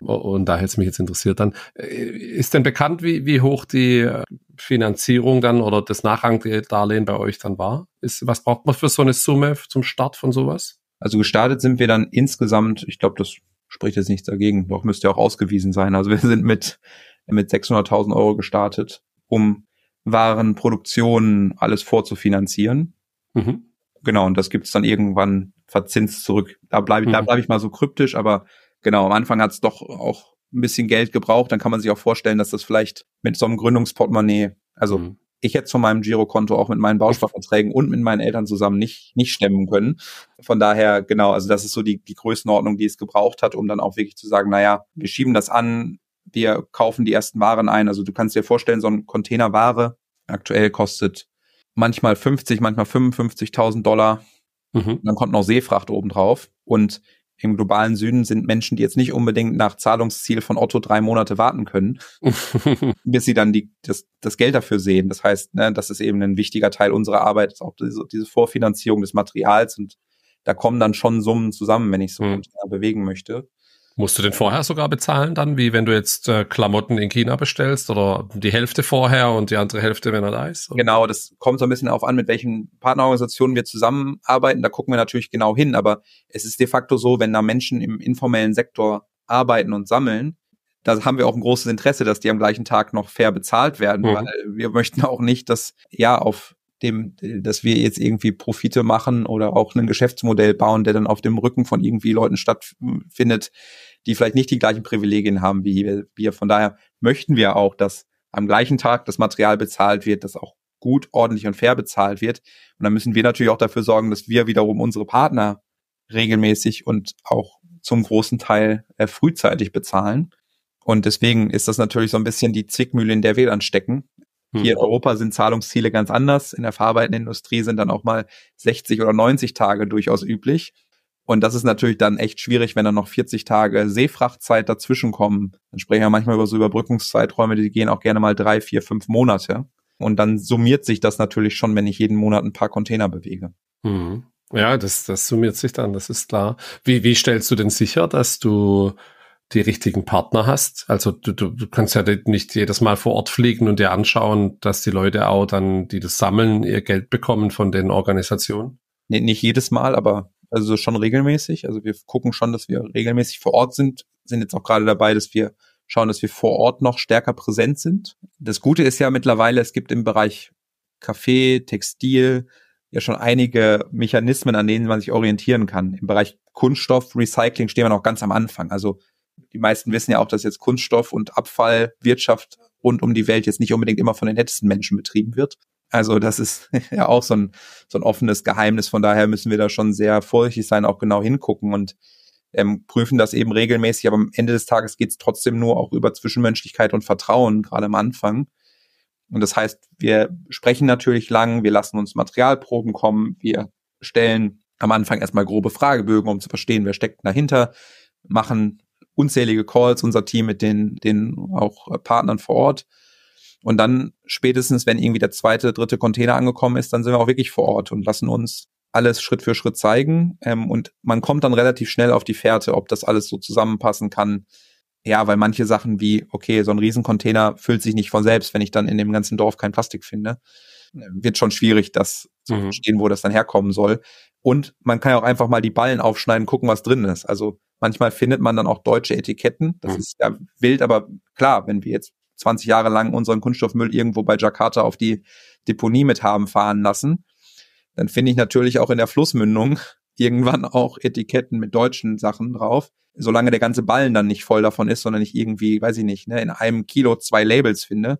Und da hätte es mich jetzt interessiert dann. Äh, ist denn bekannt, wie, wie hoch die äh, Finanzierung dann oder das Nachrangdarlehen bei euch dann war? Ist, was braucht man für so eine Summe zum Start von sowas? Also gestartet sind wir dann insgesamt, ich glaube, das spricht jetzt nichts dagegen, doch müsste ja auch ausgewiesen sein. Also wir sind mit, mit 600.000 Euro gestartet, um waren Produktionen alles vorzufinanzieren. Mhm. Genau, und das gibt es dann irgendwann verzinst zurück. Da bleibe mhm. da bleib ich mal so kryptisch, aber genau, am Anfang hat es doch auch ein bisschen Geld gebraucht. Dann kann man sich auch vorstellen, dass das vielleicht mit so einem Gründungsportemonnaie, also mhm. ich hätte von meinem Girokonto auch mit meinen Bausparverträgen und mit meinen Eltern zusammen nicht, nicht stemmen können. Von daher, genau, also das ist so die, die Größenordnung, die es gebraucht hat, um dann auch wirklich zu sagen, naja, wir schieben das an, wir kaufen die ersten Waren ein. Also du kannst dir vorstellen, so ein Container Ware aktuell kostet manchmal 50, manchmal 55.000 Dollar. Mhm. Dann kommt noch Seefracht obendrauf. Und im globalen Süden sind Menschen, die jetzt nicht unbedingt nach Zahlungsziel von Otto drei Monate warten können, bis sie dann die, das, das Geld dafür sehen. Das heißt, ne, das ist eben ein wichtiger Teil unserer Arbeit, ist auch diese, diese Vorfinanzierung des Materials und da kommen dann schon Summen zusammen, wenn ich so mhm. bewegen möchte. Musst du den vorher sogar bezahlen dann, wie wenn du jetzt äh, Klamotten in China bestellst oder die Hälfte vorher und die andere Hälfte, wenn er da ist? Oder? Genau, das kommt so ein bisschen darauf an, mit welchen Partnerorganisationen wir zusammenarbeiten. Da gucken wir natürlich genau hin, aber es ist de facto so, wenn da Menschen im informellen Sektor arbeiten und sammeln, da haben wir auch ein großes Interesse, dass die am gleichen Tag noch fair bezahlt werden, mhm. weil wir möchten auch nicht, dass ja auf dem, dass wir jetzt irgendwie Profite machen oder auch ein Geschäftsmodell bauen, der dann auf dem Rücken von irgendwie Leuten stattfindet, die vielleicht nicht die gleichen Privilegien haben wie wir. Von daher möchten wir auch, dass am gleichen Tag das Material bezahlt wird, das auch gut, ordentlich und fair bezahlt wird. Und dann müssen wir natürlich auch dafür sorgen, dass wir wiederum unsere Partner regelmäßig und auch zum großen Teil äh, frühzeitig bezahlen. Und deswegen ist das natürlich so ein bisschen die Zwickmühle, in der wir dann stecken. Hier in hm. Europa sind Zahlungsziele ganz anders. In der verarbeitenden Industrie sind dann auch mal 60 oder 90 Tage durchaus üblich. Und das ist natürlich dann echt schwierig, wenn dann noch 40 Tage Seefrachtzeit dazwischenkommen. Dann sprechen wir manchmal über so Überbrückungszeiträume, die gehen auch gerne mal drei, vier, fünf Monate. Und dann summiert sich das natürlich schon, wenn ich jeden Monat ein paar Container bewege. Mhm. Ja, das, das summiert sich dann, das ist klar. Wie, wie stellst du denn sicher, dass du die richtigen Partner hast. Also du, du kannst ja nicht jedes Mal vor Ort fliegen und dir anschauen, dass die Leute auch dann, die das sammeln, ihr Geld bekommen von den Organisationen. Nee, nicht jedes Mal, aber also schon regelmäßig. Also wir gucken schon, dass wir regelmäßig vor Ort sind, sind jetzt auch gerade dabei, dass wir schauen, dass wir vor Ort noch stärker präsent sind. Das Gute ist ja mittlerweile, es gibt im Bereich Kaffee, Textil ja schon einige Mechanismen, an denen man sich orientieren kann. Im Bereich Kunststoff, Recycling stehen wir noch ganz am Anfang. Also die meisten wissen ja auch, dass jetzt Kunststoff- und Abfallwirtschaft rund um die Welt jetzt nicht unbedingt immer von den nettesten Menschen betrieben wird. Also das ist ja auch so ein, so ein offenes Geheimnis. Von daher müssen wir da schon sehr vorsichtig sein, auch genau hingucken und ähm, prüfen das eben regelmäßig. Aber am Ende des Tages geht es trotzdem nur auch über Zwischenmenschlichkeit und Vertrauen, gerade am Anfang. Und das heißt, wir sprechen natürlich lang, wir lassen uns Materialproben kommen, wir stellen am Anfang erstmal grobe Fragebögen, um zu verstehen, wer steckt dahinter, machen unzählige Calls, unser Team mit den, den auch äh, Partnern vor Ort. Und dann spätestens, wenn irgendwie der zweite, dritte Container angekommen ist, dann sind wir auch wirklich vor Ort und lassen uns alles Schritt für Schritt zeigen. Ähm, und man kommt dann relativ schnell auf die Fährte, ob das alles so zusammenpassen kann. Ja, weil manche Sachen wie, okay, so ein Riesencontainer füllt sich nicht von selbst, wenn ich dann in dem ganzen Dorf kein Plastik finde. Äh, wird schon schwierig, das zu mhm. verstehen, wo das dann herkommen soll. Und man kann ja auch einfach mal die Ballen aufschneiden, gucken, was drin ist. Also Manchmal findet man dann auch deutsche Etiketten. Das mhm. ist ja wild, aber klar, wenn wir jetzt 20 Jahre lang unseren Kunststoffmüll irgendwo bei Jakarta auf die Deponie mit haben fahren lassen, dann finde ich natürlich auch in der Flussmündung irgendwann auch Etiketten mit deutschen Sachen drauf, solange der ganze Ballen dann nicht voll davon ist, sondern ich irgendwie, weiß ich nicht, ne, in einem Kilo zwei Labels finde,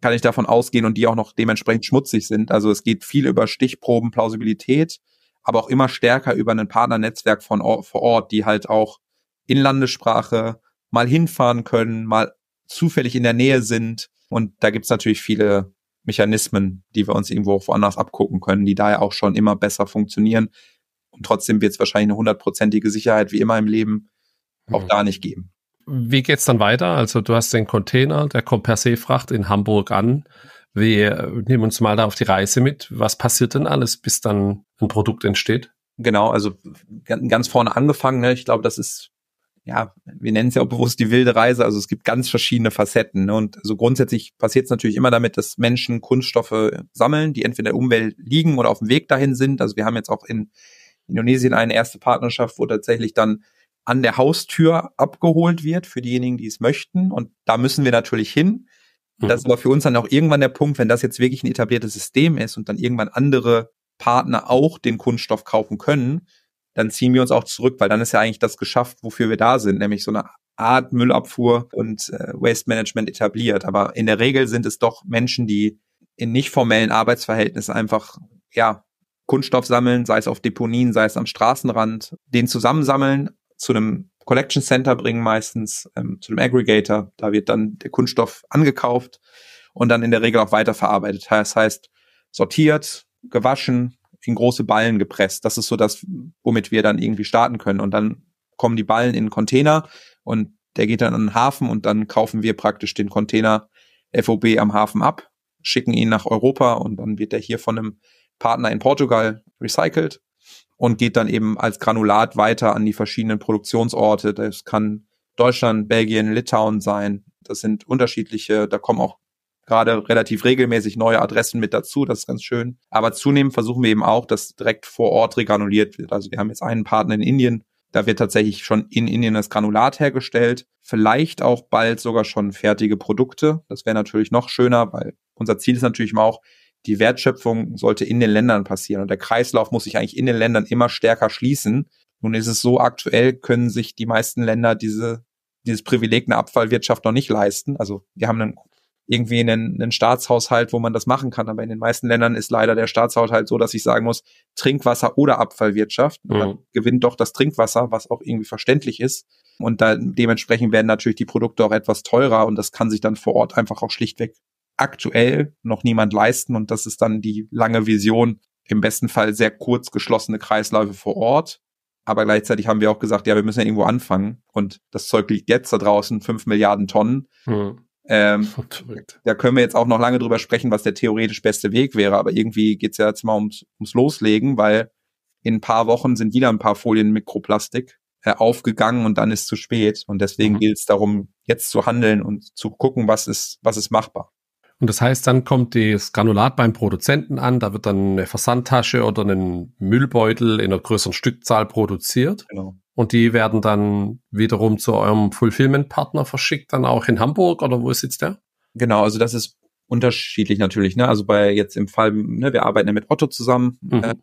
kann ich davon ausgehen und die auch noch dementsprechend schmutzig sind. Also es geht viel über Stichproben, Plausibilität, aber auch immer stärker über ein Partnernetzwerk von vor Ort, die halt auch in Landessprache mal hinfahren können, mal zufällig in der Nähe sind. Und da gibt's natürlich viele Mechanismen, die wir uns irgendwo woanders abgucken können, die daher auch schon immer besser funktionieren. Und trotzdem wird es wahrscheinlich eine hundertprozentige Sicherheit wie immer im Leben auch mhm. da nicht geben. Wie geht's dann weiter? Also du hast den Container, der kommt per Seefracht in Hamburg an. Wir äh, nehmen uns mal da auf die Reise mit. Was passiert denn alles, bis dann ein Produkt entsteht? Genau, also ganz vorne angefangen. Ne? Ich glaube, das ist ja, wir nennen es ja auch bewusst die wilde Reise. Also es gibt ganz verschiedene Facetten. Ne? Und so also grundsätzlich passiert es natürlich immer damit, dass Menschen Kunststoffe sammeln, die entweder in der Umwelt liegen oder auf dem Weg dahin sind. Also wir haben jetzt auch in Indonesien eine erste Partnerschaft, wo tatsächlich dann an der Haustür abgeholt wird für diejenigen, die es möchten. Und da müssen wir natürlich hin. Mhm. Das ist aber für uns dann auch irgendwann der Punkt, wenn das jetzt wirklich ein etabliertes System ist und dann irgendwann andere Partner auch den Kunststoff kaufen können, dann ziehen wir uns auch zurück, weil dann ist ja eigentlich das geschafft, wofür wir da sind, nämlich so eine Art Müllabfuhr und äh, Waste Management etabliert. Aber in der Regel sind es doch Menschen, die in nicht formellen Arbeitsverhältnissen einfach, ja, Kunststoff sammeln, sei es auf Deponien, sei es am Straßenrand, den zusammensammeln, zu einem Collection Center bringen meistens, ähm, zu einem Aggregator. Da wird dann der Kunststoff angekauft und dann in der Regel auch weiterverarbeitet. Das heißt, sortiert, gewaschen, in große Ballen gepresst. Das ist so das, womit wir dann irgendwie starten können. Und dann kommen die Ballen in den Container und der geht dann an den Hafen und dann kaufen wir praktisch den Container FOB am Hafen ab, schicken ihn nach Europa und dann wird der hier von einem Partner in Portugal recycelt und geht dann eben als Granulat weiter an die verschiedenen Produktionsorte. Das kann Deutschland, Belgien, Litauen sein. Das sind unterschiedliche, da kommen auch gerade relativ regelmäßig neue Adressen mit dazu, das ist ganz schön. Aber zunehmend versuchen wir eben auch, dass direkt vor Ort regranuliert wird. Also wir haben jetzt einen Partner in Indien, da wird tatsächlich schon in Indien das Granulat hergestellt. Vielleicht auch bald sogar schon fertige Produkte. Das wäre natürlich noch schöner, weil unser Ziel ist natürlich auch, die Wertschöpfung sollte in den Ländern passieren. Und der Kreislauf muss sich eigentlich in den Ländern immer stärker schließen. Nun ist es so, aktuell können sich die meisten Länder diese, dieses Privileg einer Abfallwirtschaft noch nicht leisten. Also wir haben einen irgendwie einen, einen Staatshaushalt, wo man das machen kann. Aber in den meisten Ländern ist leider der Staatshaushalt so, dass ich sagen muss, Trinkwasser oder Abfallwirtschaft. Mhm. Dann gewinnt doch das Trinkwasser, was auch irgendwie verständlich ist. Und da, dementsprechend werden natürlich die Produkte auch etwas teurer und das kann sich dann vor Ort einfach auch schlichtweg aktuell noch niemand leisten. Und das ist dann die lange Vision, im besten Fall sehr kurz geschlossene Kreisläufe vor Ort. Aber gleichzeitig haben wir auch gesagt, ja, wir müssen ja irgendwo anfangen. Und das Zeug liegt jetzt da draußen, fünf Milliarden Tonnen. Mhm. Ähm, da können wir jetzt auch noch lange drüber sprechen, was der theoretisch beste Weg wäre, aber irgendwie geht's ja jetzt mal ums, ums Loslegen, weil in ein paar Wochen sind wieder ein paar Folien Mikroplastik äh, aufgegangen und dann ist zu spät. Und deswegen mhm. gilt es darum, jetzt zu handeln und zu gucken, was ist, was ist machbar. Und das heißt, dann kommt das Granulat beim Produzenten an, da wird dann eine Versandtasche oder einen Müllbeutel in einer größeren Stückzahl produziert. Genau. Und die werden dann wiederum zu eurem Fulfillment-Partner verschickt, dann auch in Hamburg oder wo sitzt der? Genau, also das ist unterschiedlich natürlich. Ne? Also bei jetzt im Fall, ne, wir arbeiten ja mit Otto zusammen, mhm. äh,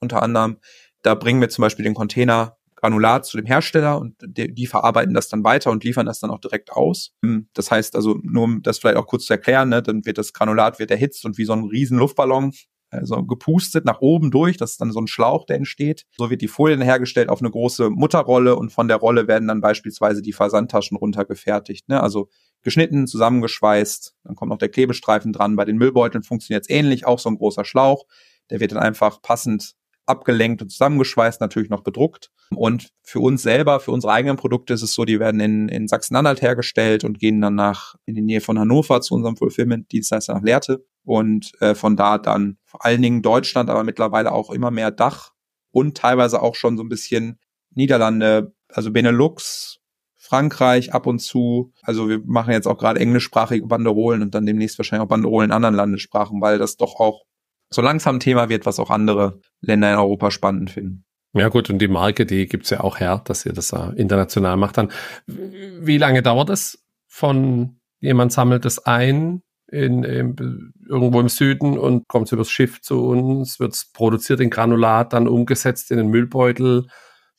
unter anderem. Da bringen wir zum Beispiel den Container granulat zu dem Hersteller und die, die, verarbeiten das dann weiter und liefern das dann auch direkt aus. Hm, das heißt also, nur um das vielleicht auch kurz zu erklären, ne, dann wird das Granulat wird erhitzt und wie so ein riesen Luftballon also gepustet nach oben durch. Das ist dann so ein Schlauch, der entsteht. So wird die Folien hergestellt auf eine große Mutterrolle und von der Rolle werden dann beispielsweise die Versandtaschen runtergefertigt. Ne? Also geschnitten, zusammengeschweißt, dann kommt noch der Klebestreifen dran. Bei den Müllbeuteln funktioniert es ähnlich, auch so ein großer Schlauch. Der wird dann einfach passend abgelenkt und zusammengeschweißt, natürlich noch bedruckt. Und für uns selber, für unsere eigenen Produkte ist es so, die werden in, in Sachsen-Anhalt hergestellt und gehen dann nach, in die Nähe von Hannover zu unserem Fulfillment-Dienstleister nach Lehrte und äh, von da dann vor allen Dingen Deutschland, aber mittlerweile auch immer mehr Dach und teilweise auch schon so ein bisschen Niederlande, also Benelux, Frankreich ab und zu. Also wir machen jetzt auch gerade englischsprachige Banderolen und dann demnächst wahrscheinlich auch Banderolen in anderen Landessprachen, weil das doch auch so langsam Thema wird, was auch andere Länder in Europa spannend finden. Ja gut, und die Marke, die gibt's ja auch her, dass ihr das international macht. Dann, wie lange dauert es von jemand sammelt es ein in, in, irgendwo im Süden und kommt es übers Schiff zu uns, wird es produziert in Granulat, dann umgesetzt in den Müllbeutel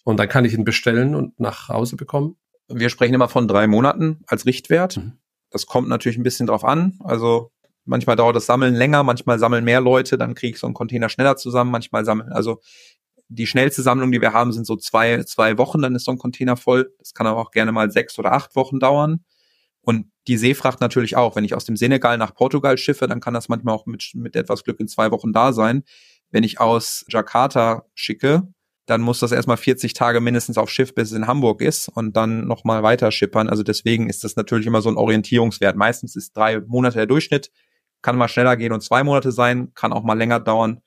und dann kann ich ihn bestellen und nach Hause bekommen. Wir sprechen immer von drei Monaten als Richtwert. Mhm. Das kommt natürlich ein bisschen drauf an. Also manchmal dauert das Sammeln länger, manchmal sammeln mehr Leute, dann kriege ich so einen Container schneller zusammen, manchmal sammeln. Also die schnellste Sammlung, die wir haben, sind so zwei, zwei Wochen, dann ist so ein Container voll. Das kann aber auch gerne mal sechs oder acht Wochen dauern. Und die Seefracht natürlich auch. Wenn ich aus dem Senegal nach Portugal schiffe, dann kann das manchmal auch mit, mit etwas Glück in zwei Wochen da sein. Wenn ich aus Jakarta schicke, dann muss das erstmal 40 Tage mindestens auf Schiff, bis es in Hamburg ist und dann nochmal weiter schippern. Also deswegen ist das natürlich immer so ein Orientierungswert. Meistens ist drei Monate der Durchschnitt, kann mal schneller gehen und zwei Monate sein, kann auch mal länger dauern.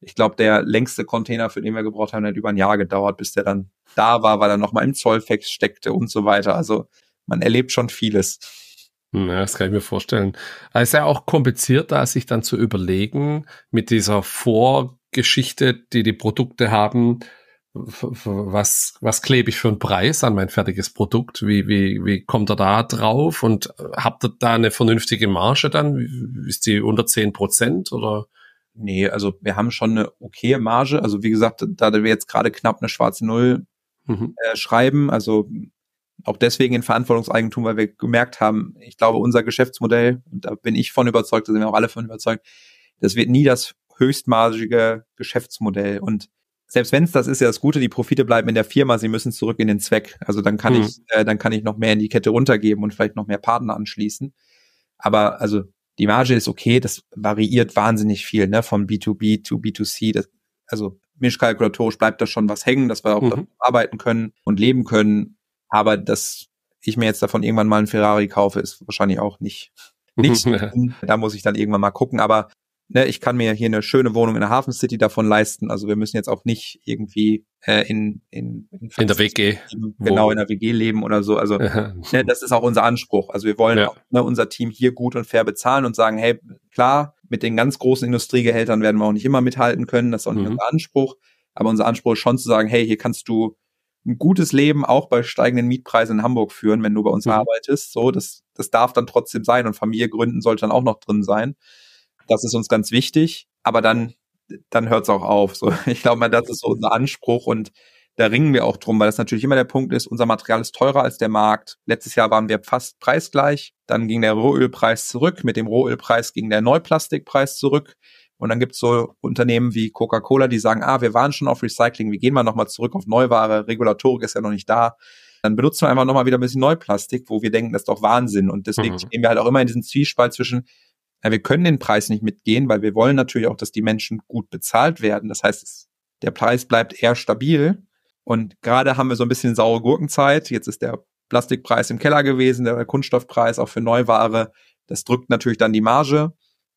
Ich glaube, der längste Container, für den wir gebraucht haben, hat über ein Jahr gedauert, bis der dann da war, weil er nochmal im Zoll steckte und so weiter. Also man erlebt schon vieles. Ja, das kann ich mir vorstellen. Es ist ja auch kompliziert, da sich dann zu überlegen, mit dieser Vorgeschichte, die die Produkte haben, was, was klebe ich für einen Preis an mein fertiges Produkt? Wie, wie, wie kommt er da drauf? Und äh, habt ihr da eine vernünftige Marge dann? Ist die unter zehn Prozent oder? Nee, also wir haben schon eine okaye Marge. Also wie gesagt, da wir jetzt gerade knapp eine schwarze Null mhm. äh, schreiben, also auch deswegen in Verantwortungseigentum, weil wir gemerkt haben, ich glaube, unser Geschäftsmodell, und da bin ich von überzeugt, da sind wir auch alle von überzeugt, das wird nie das höchstmargige Geschäftsmodell. Und selbst wenn es das ist, ja das Gute, die Profite bleiben in der Firma, sie müssen zurück in den Zweck. Also dann kann mhm. ich, äh, dann kann ich noch mehr in die Kette runtergeben und vielleicht noch mehr Partner anschließen. Aber also die Marge ist okay, das variiert wahnsinnig viel, ne, von B2B zu B2C. Das, also mischkalkulatorisch bleibt da schon was hängen, dass wir auch mhm. arbeiten können und leben können. Aber dass ich mir jetzt davon irgendwann mal einen Ferrari kaufe, ist wahrscheinlich auch nicht nichts. da muss ich dann irgendwann mal gucken. Aber ne, ich kann mir hier eine schöne Wohnung in der Hafen City davon leisten. Also wir müssen jetzt auch nicht irgendwie äh, in, in, in, in der WG. genau, in der WG leben oder so. Also ne, das ist auch unser Anspruch. Also wir wollen ja. auch, ne, unser Team hier gut und fair bezahlen und sagen, hey, klar, mit den ganz großen Industriegehältern werden wir auch nicht immer mithalten können. Das ist auch nicht mhm. unser Anspruch. Aber unser Anspruch ist schon zu sagen, hey, hier kannst du ein gutes Leben auch bei steigenden Mietpreisen in Hamburg führen, wenn du bei uns mhm. arbeitest. So, das, das darf dann trotzdem sein und Familie gründen sollte dann auch noch drin sein. Das ist uns ganz wichtig. Aber dann, dann hört es auch auf. So, ich glaube mal, das ist so unser Anspruch und da ringen wir auch drum, weil das natürlich immer der Punkt ist, unser Material ist teurer als der Markt. Letztes Jahr waren wir fast preisgleich, dann ging der Rohölpreis zurück, mit dem Rohölpreis ging der Neuplastikpreis zurück. Und dann gibt es so Unternehmen wie Coca-Cola, die sagen, ah, wir waren schon auf Recycling, wir gehen mal nochmal zurück auf Neuware, Regulatorik ist ja noch nicht da. Dann benutzen wir einfach nochmal wieder ein bisschen Neuplastik, wo wir denken, das ist doch Wahnsinn. Und deswegen mhm. stehen wir halt auch immer in diesen Zwiespalt zwischen, ja, wir können den Preis nicht mitgehen, weil wir wollen natürlich auch, dass die Menschen gut bezahlt werden. Das heißt, der Preis bleibt eher stabil. Und gerade haben wir so ein bisschen saure Gurkenzeit. Jetzt ist der Plastikpreis im Keller gewesen, der Kunststoffpreis auch für Neuware. Das drückt natürlich dann die Marge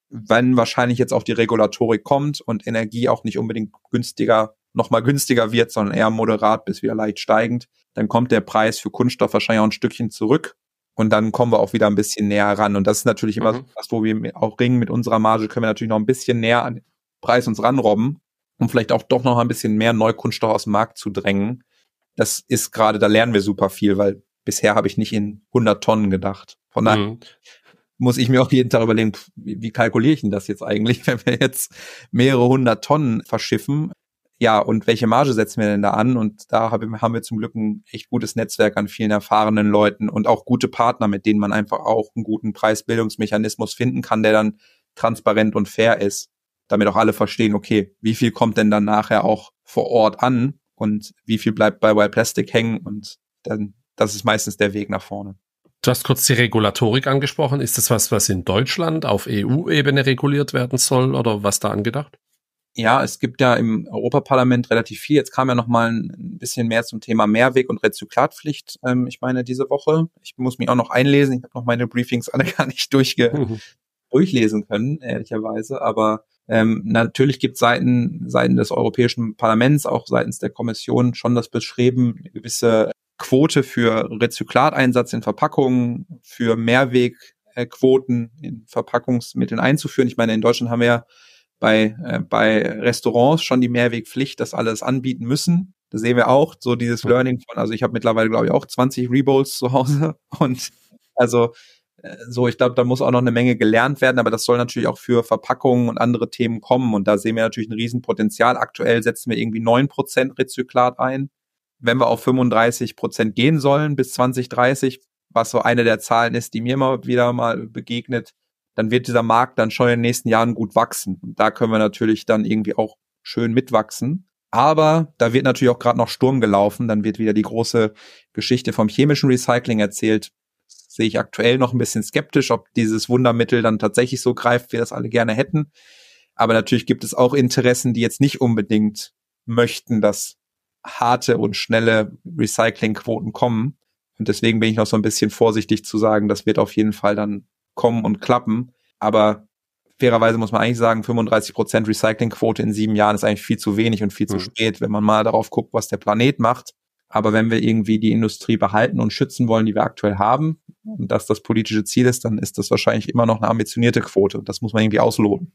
wenn wahrscheinlich jetzt auch die Regulatorik kommt und Energie auch nicht unbedingt günstiger, nochmal günstiger wird, sondern eher moderat bis wieder leicht steigend, dann kommt der Preis für Kunststoff wahrscheinlich auch ein Stückchen zurück. Und dann kommen wir auch wieder ein bisschen näher ran. Und das ist natürlich immer mhm. das, wo wir auch ringen mit unserer Marge, können wir natürlich noch ein bisschen näher an den Preis uns ranrobben, um vielleicht auch doch noch ein bisschen mehr Neukunststoff aus dem Markt zu drängen. Das ist gerade, da lernen wir super viel, weil bisher habe ich nicht in 100 Tonnen gedacht. Von daher mhm muss ich mir auch jeden Tag überlegen, wie kalkuliere ich denn das jetzt eigentlich, wenn wir jetzt mehrere hundert Tonnen verschiffen? Ja, und welche Marge setzen wir denn da an? Und da haben wir zum Glück ein echt gutes Netzwerk an vielen erfahrenen Leuten und auch gute Partner, mit denen man einfach auch einen guten Preisbildungsmechanismus finden kann, der dann transparent und fair ist, damit auch alle verstehen, okay, wie viel kommt denn dann nachher auch vor Ort an und wie viel bleibt bei Wild Plastic hängen und dann, das ist meistens der Weg nach vorne. Du hast kurz die Regulatorik angesprochen. Ist das was, was in Deutschland auf EU-Ebene reguliert werden soll oder was da angedacht? Ja, es gibt ja im Europaparlament relativ viel. Jetzt kam ja noch mal ein bisschen mehr zum Thema Mehrweg und Rezyklatpflicht. Ähm, ich meine diese Woche. Ich muss mich auch noch einlesen. Ich habe noch meine Briefings alle gar nicht durchge mhm. durchlesen können, ehrlicherweise. Aber ähm, natürlich gibt Seiten, Seiten des Europäischen Parlaments, auch seitens der Kommission schon das Beschreiben, gewisse Quote für Rezyklateinsatz in Verpackungen, für Mehrwegquoten in Verpackungsmitteln einzuführen. Ich meine, in Deutschland haben wir ja bei, äh, bei Restaurants schon die Mehrwegpflicht, dass alles anbieten müssen. Da sehen wir auch so dieses Learning von, also ich habe mittlerweile, glaube ich, auch 20 Rebowls zu Hause und also äh, so, ich glaube, da muss auch noch eine Menge gelernt werden, aber das soll natürlich auch für Verpackungen und andere Themen kommen. Und da sehen wir natürlich ein Riesenpotenzial. Aktuell setzen wir irgendwie neun Prozent Rezyklat ein wenn wir auf 35 Prozent gehen sollen bis 2030, was so eine der Zahlen ist, die mir immer wieder mal begegnet, dann wird dieser Markt dann schon in den nächsten Jahren gut wachsen. Und da können wir natürlich dann irgendwie auch schön mitwachsen. Aber da wird natürlich auch gerade noch Sturm gelaufen. Dann wird wieder die große Geschichte vom chemischen Recycling erzählt. Das sehe ich aktuell noch ein bisschen skeptisch, ob dieses Wundermittel dann tatsächlich so greift, wie wir das alle gerne hätten. Aber natürlich gibt es auch Interessen, die jetzt nicht unbedingt möchten, dass harte und schnelle Recyclingquoten kommen. Und deswegen bin ich noch so ein bisschen vorsichtig zu sagen, das wird auf jeden Fall dann kommen und klappen. Aber fairerweise muss man eigentlich sagen, 35% Prozent Recyclingquote in sieben Jahren ist eigentlich viel zu wenig und viel zu mhm. spät, wenn man mal darauf guckt, was der Planet macht. Aber wenn wir irgendwie die Industrie behalten und schützen wollen, die wir aktuell haben, und das das politische Ziel ist, dann ist das wahrscheinlich immer noch eine ambitionierte Quote. Das muss man irgendwie ausloten.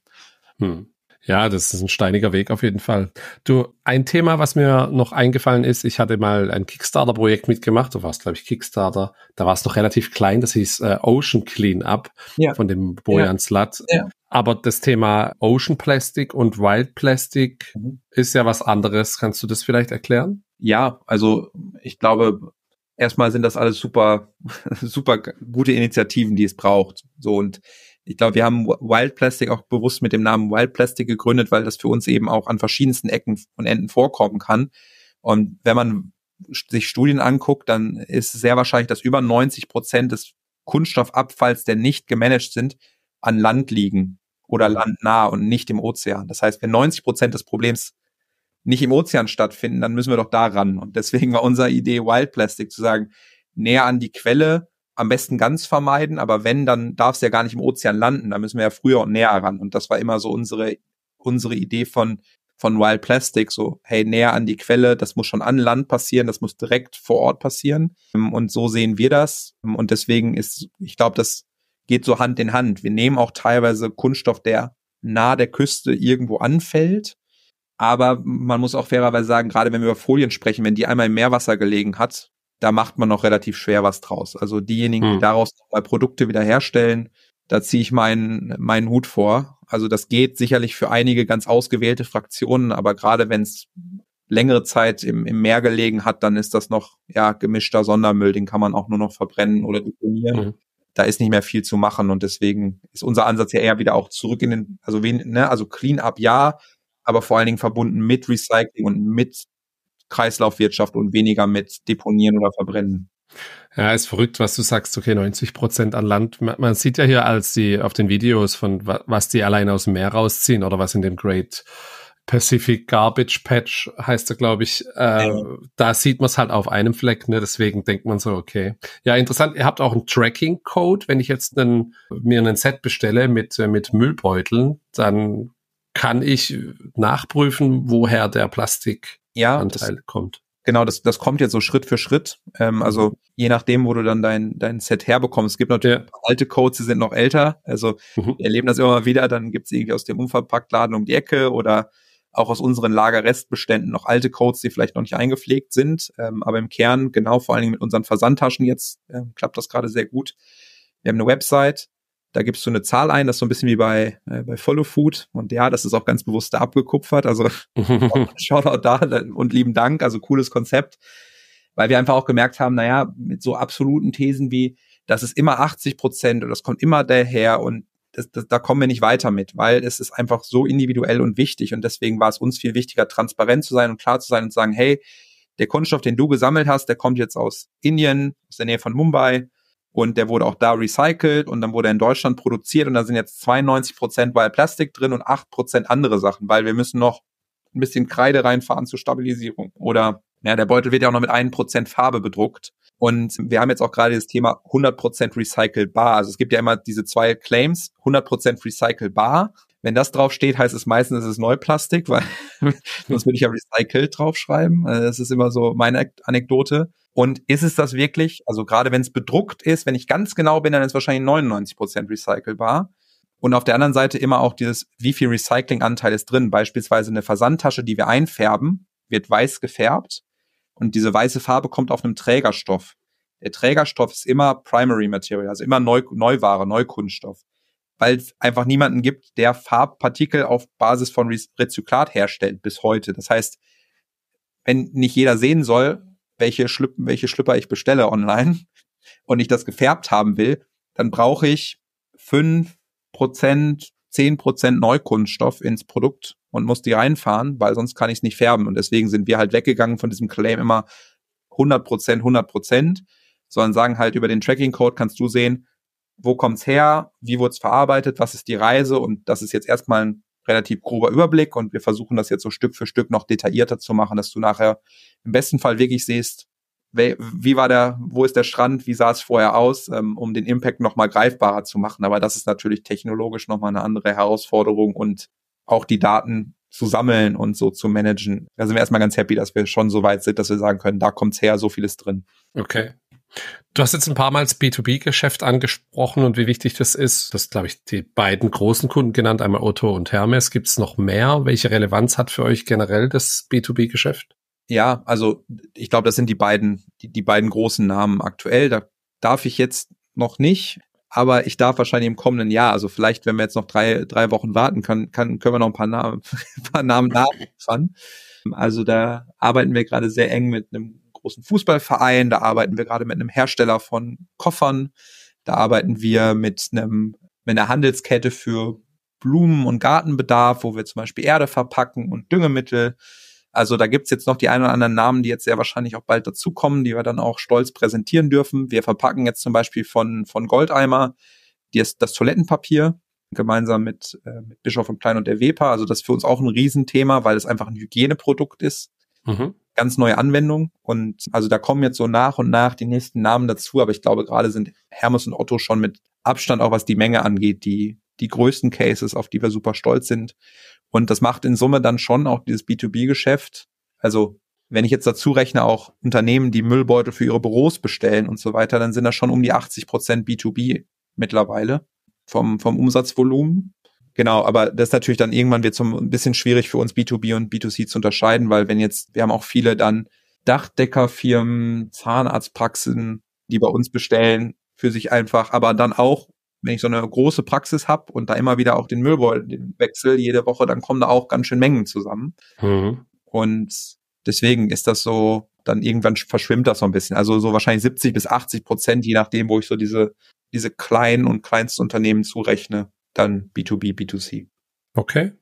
Hm. Ja, das ist ein steiniger Weg auf jeden Fall. Du, ein Thema, was mir noch eingefallen ist, ich hatte mal ein Kickstarter-Projekt mitgemacht, du warst, glaube ich, Kickstarter, da war es noch relativ klein, das hieß äh, Ocean Cleanup ja. von dem Bojan ja. Slat. Ja. Aber das Thema Ocean Plastic und Wild Plastic mhm. ist ja was anderes. Kannst du das vielleicht erklären? Ja, also ich glaube, erstmal sind das alles super, super gute Initiativen, die es braucht. So und ich glaube, wir haben Wild Plastic auch bewusst mit dem Namen Wild Plastic gegründet, weil das für uns eben auch an verschiedensten Ecken und Enden vorkommen kann. Und wenn man sich Studien anguckt, dann ist sehr wahrscheinlich, dass über 90 Prozent des Kunststoffabfalls, der nicht gemanagt sind, an Land liegen oder landnah und nicht im Ozean. Das heißt, wenn 90 Prozent des Problems nicht im Ozean stattfinden, dann müssen wir doch da ran. Und deswegen war unsere Idee Wild Plastic zu sagen, näher an die Quelle am besten ganz vermeiden, aber wenn, dann darf es ja gar nicht im Ozean landen, da müssen wir ja früher und näher ran. Und das war immer so unsere, unsere Idee von, von Wild Plastic, so, hey, näher an die Quelle, das muss schon an Land passieren, das muss direkt vor Ort passieren. Und so sehen wir das. Und deswegen ist, ich glaube, das geht so Hand in Hand. Wir nehmen auch teilweise Kunststoff, der nahe der Küste irgendwo anfällt. Aber man muss auch fairerweise sagen, gerade wenn wir über Folien sprechen, wenn die einmal im Meerwasser gelegen hat, da macht man noch relativ schwer was draus. Also diejenigen, hm. die daraus mal Produkte wieder herstellen, da ziehe ich meinen, meinen Hut vor. Also das geht sicherlich für einige ganz ausgewählte Fraktionen, aber gerade wenn es längere Zeit im, im Meer gelegen hat, dann ist das noch ja gemischter Sondermüll, den kann man auch nur noch verbrennen oder deponieren. Mhm. Da ist nicht mehr viel zu machen und deswegen ist unser Ansatz ja eher wieder auch zurück in den, also wen, ne, also Clean-up ja, aber vor allen Dingen verbunden mit Recycling und mit Kreislaufwirtschaft und weniger mit Deponieren oder Verbrennen. Ja, ist verrückt, was du sagst. Okay, 90 Prozent an Land. Man sieht ja hier als die auf den Videos von was die allein aus dem Meer rausziehen oder was in dem Great Pacific Garbage Patch heißt er, glaube ich. Äh, ja. Da sieht man es halt auf einem Fleck. Ne? Deswegen denkt man so, okay. Ja, interessant. Ihr habt auch einen Tracking Code. Wenn ich jetzt einen, mir einen Set bestelle mit äh, mit Müllbeuteln, dann kann ich nachprüfen, woher der Plastik ja, Anteil das, kommt. Genau, das, das kommt jetzt so Schritt für Schritt. Ähm, mhm. also je nachdem, wo du dann dein, dein Set herbekommst. Es gibt natürlich ja. alte Codes, die sind noch älter. Also mhm. wir erleben das immer mal wieder. Dann gibt es irgendwie aus dem Unverpacktladen um die Ecke oder auch aus unseren Lagerrestbeständen noch alte Codes, die vielleicht noch nicht eingepflegt sind. Ähm, aber im Kern, genau vor allen Dingen mit unseren Versandtaschen jetzt, äh, klappt das gerade sehr gut. Wir haben eine Website, da gibst du eine Zahl ein, das ist so ein bisschen wie bei, äh, bei Follow Food. Und ja, das ist auch ganz bewusst da abgekupfert. Also Shoutout da und lieben Dank. Also cooles Konzept. Weil wir einfach auch gemerkt haben, naja, mit so absoluten Thesen wie, das ist immer 80 Prozent und das kommt immer daher und das, das, da kommen wir nicht weiter mit, weil es ist einfach so individuell und wichtig. Und deswegen war es uns viel wichtiger, transparent zu sein und klar zu sein und zu sagen, hey, der Kunststoff, den du gesammelt hast, der kommt jetzt aus Indien, aus der Nähe von Mumbai. Und der wurde auch da recycelt und dann wurde er in Deutschland produziert und da sind jetzt 92 Prozent weil Plastik drin und 8 Prozent andere Sachen, weil wir müssen noch ein bisschen Kreide reinfahren zur Stabilisierung. Oder ja, der Beutel wird ja auch noch mit 1 Prozent Farbe bedruckt. Und wir haben jetzt auch gerade das Thema 100% Prozent recycelbar. Also es gibt ja immer diese zwei Claims, 100% Prozent recycelbar wenn das drauf steht, heißt es meistens, es ist Neuplastik, weil sonst würde ich ja recycelt draufschreiben. Äh, das ist immer so meine Anekdote. Und ist es das wirklich? Also gerade wenn es bedruckt ist, wenn ich ganz genau bin, dann ist wahrscheinlich 99 Prozent recycelbar. Und auf der anderen Seite immer auch dieses, wie viel Recyclinganteil ist drin. Beispielsweise eine Versandtasche, die wir einfärben, wird weiß gefärbt. Und diese weiße Farbe kommt auf einem Trägerstoff. Der Trägerstoff ist immer Primary Material, also immer Neu Neuware, Neukunststoff weil es einfach niemanden gibt, der Farbpartikel auf Basis von Rezyklat herstellt bis heute. Das heißt, wenn nicht jeder sehen soll, welche, Schlüpp welche Schlüpper ich bestelle online und ich das gefärbt haben will, dann brauche ich fünf Prozent, zehn Prozent Neukunststoff ins Produkt und muss die reinfahren, weil sonst kann ich es nicht färben. Und deswegen sind wir halt weggegangen von diesem Claim immer 100 Prozent, 100 Prozent, sondern sagen halt über den Tracking Code kannst du sehen, wo kommt's her, wie wurde es verarbeitet, was ist die Reise und das ist jetzt erstmal ein relativ grober Überblick und wir versuchen das jetzt so Stück für Stück noch detaillierter zu machen, dass du nachher im besten Fall wirklich siehst, wie war der, wo ist der Strand, wie sah es vorher aus, ähm, um den Impact nochmal greifbarer zu machen. Aber das ist natürlich technologisch nochmal eine andere Herausforderung und auch die Daten zu sammeln und so zu managen. Da sind wir erstmal ganz happy, dass wir schon so weit sind, dass wir sagen können, da kommt's her, so viel ist drin. Okay. Du hast jetzt ein paar Mal das B2B-Geschäft angesprochen und wie wichtig das ist. Das glaube ich, die beiden großen Kunden genannt, einmal Otto und Hermes. Gibt es noch mehr? Welche Relevanz hat für euch generell das B2B-Geschäft? Ja, also ich glaube, das sind die beiden, die, die beiden großen Namen aktuell. Da darf ich jetzt noch nicht, aber ich darf wahrscheinlich im kommenden Jahr, also vielleicht, wenn wir jetzt noch drei, drei Wochen warten können, kann, können wir noch ein paar Namen, ein paar Namen nachliefern. Also da arbeiten wir gerade sehr eng mit einem großen Fußballverein, da arbeiten wir gerade mit einem Hersteller von Koffern, da arbeiten wir mit einem mit einer Handelskette für Blumen- und Gartenbedarf, wo wir zum Beispiel Erde verpacken und Düngemittel. Also da gibt's jetzt noch die ein oder anderen Namen, die jetzt sehr wahrscheinlich auch bald dazukommen, die wir dann auch stolz präsentieren dürfen. Wir verpacken jetzt zum Beispiel von, von Goldeimer das, das Toilettenpapier gemeinsam mit, äh, mit Bischof und Klein und der WEPA. Also das ist für uns auch ein Riesenthema, weil es einfach ein Hygieneprodukt ist. Mhm. Ganz neue Anwendung. Und also da kommen jetzt so nach und nach die nächsten Namen dazu. Aber ich glaube, gerade sind Hermes und Otto schon mit Abstand, auch was die Menge angeht, die, die größten Cases, auf die wir super stolz sind. Und das macht in Summe dann schon auch dieses B2B-Geschäft. Also wenn ich jetzt dazu rechne, auch Unternehmen, die Müllbeutel für ihre Büros bestellen und so weiter, dann sind das schon um die 80 Prozent B2B mittlerweile vom, vom Umsatzvolumen. Genau, aber das ist natürlich dann irgendwann wird es ein bisschen schwierig für uns B2B und B2C zu unterscheiden, weil wenn jetzt, wir haben auch viele dann Dachdeckerfirmen, Zahnarztpraxen, die bei uns bestellen, für sich einfach, aber dann auch, wenn ich so eine große Praxis habe und da immer wieder auch den Müllbeutel wechsel, jede Woche, dann kommen da auch ganz schön Mengen zusammen. Mhm. Und deswegen ist das so, dann irgendwann verschwimmt das so ein bisschen. Also so wahrscheinlich 70 bis 80 Prozent, je nachdem, wo ich so diese, diese kleinen und kleinsten Unternehmen zurechne dann B2B, B2C. Okay.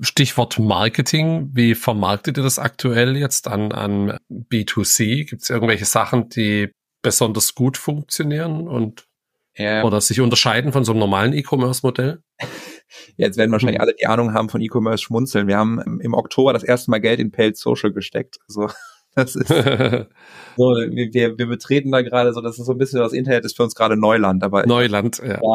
Stichwort Marketing. Wie vermarktet ihr das aktuell jetzt an, an B2C? Gibt es irgendwelche Sachen, die besonders gut funktionieren und ja. oder sich unterscheiden von so einem normalen E-Commerce-Modell? Jetzt werden wahrscheinlich hm. alle, die Ahnung haben von E-Commerce, schmunzeln. Wir haben im Oktober das erste Mal Geld in Paid Social gesteckt. Also das ist so, wir, wir betreten da gerade so, das ist so ein bisschen, das Internet ist für uns gerade Neuland. Aber Neuland, ja. ja, So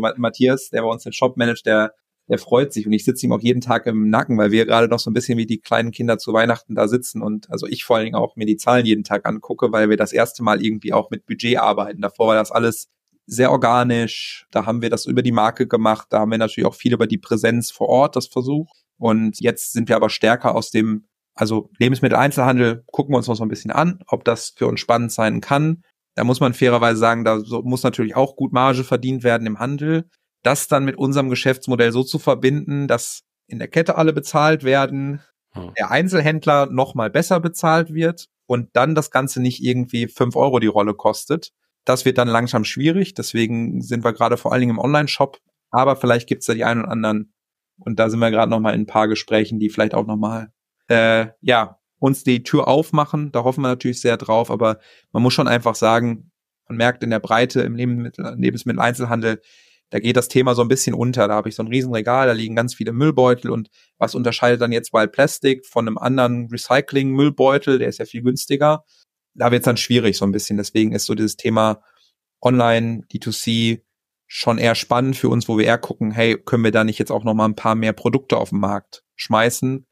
also Matthias, der bei uns den Shop managt, der, der freut sich und ich sitze ihm auch jeden Tag im Nacken, weil wir gerade noch so ein bisschen wie die kleinen Kinder zu Weihnachten da sitzen und also ich vor allen Dingen auch mir die Zahlen jeden Tag angucke, weil wir das erste Mal irgendwie auch mit Budget arbeiten. Davor war das alles sehr organisch. Da haben wir das über die Marke gemacht. Da haben wir natürlich auch viel über die Präsenz vor Ort das versucht. Und jetzt sind wir aber stärker aus dem also Lebensmitteleinzelhandel gucken wir uns noch so ein bisschen an, ob das für uns spannend sein kann. Da muss man fairerweise sagen, da muss natürlich auch gut Marge verdient werden im Handel. Das dann mit unserem Geschäftsmodell so zu verbinden, dass in der Kette alle bezahlt werden, hm. der Einzelhändler nochmal besser bezahlt wird und dann das Ganze nicht irgendwie fünf Euro die Rolle kostet. Das wird dann langsam schwierig. Deswegen sind wir gerade vor allen Dingen im Online-Shop. Aber vielleicht gibt's da die einen und anderen. Und da sind wir gerade nochmal in ein paar Gesprächen, die vielleicht auch nochmal äh, ja, uns die Tür aufmachen. Da hoffen wir natürlich sehr drauf, aber man muss schon einfach sagen, man merkt in der Breite im Lebensmittel, Lebensmitteleinzelhandel, da geht das Thema so ein bisschen unter. Da habe ich so ein Riesenregal, da liegen ganz viele Müllbeutel und was unterscheidet dann jetzt Wild Plastic von einem anderen Recycling-Müllbeutel, der ist ja viel günstiger. Da wird es dann schwierig so ein bisschen. Deswegen ist so dieses Thema Online, D2C schon eher spannend für uns, wo wir eher gucken, hey, können wir da nicht jetzt auch noch mal ein paar mehr Produkte auf den Markt schmeißen,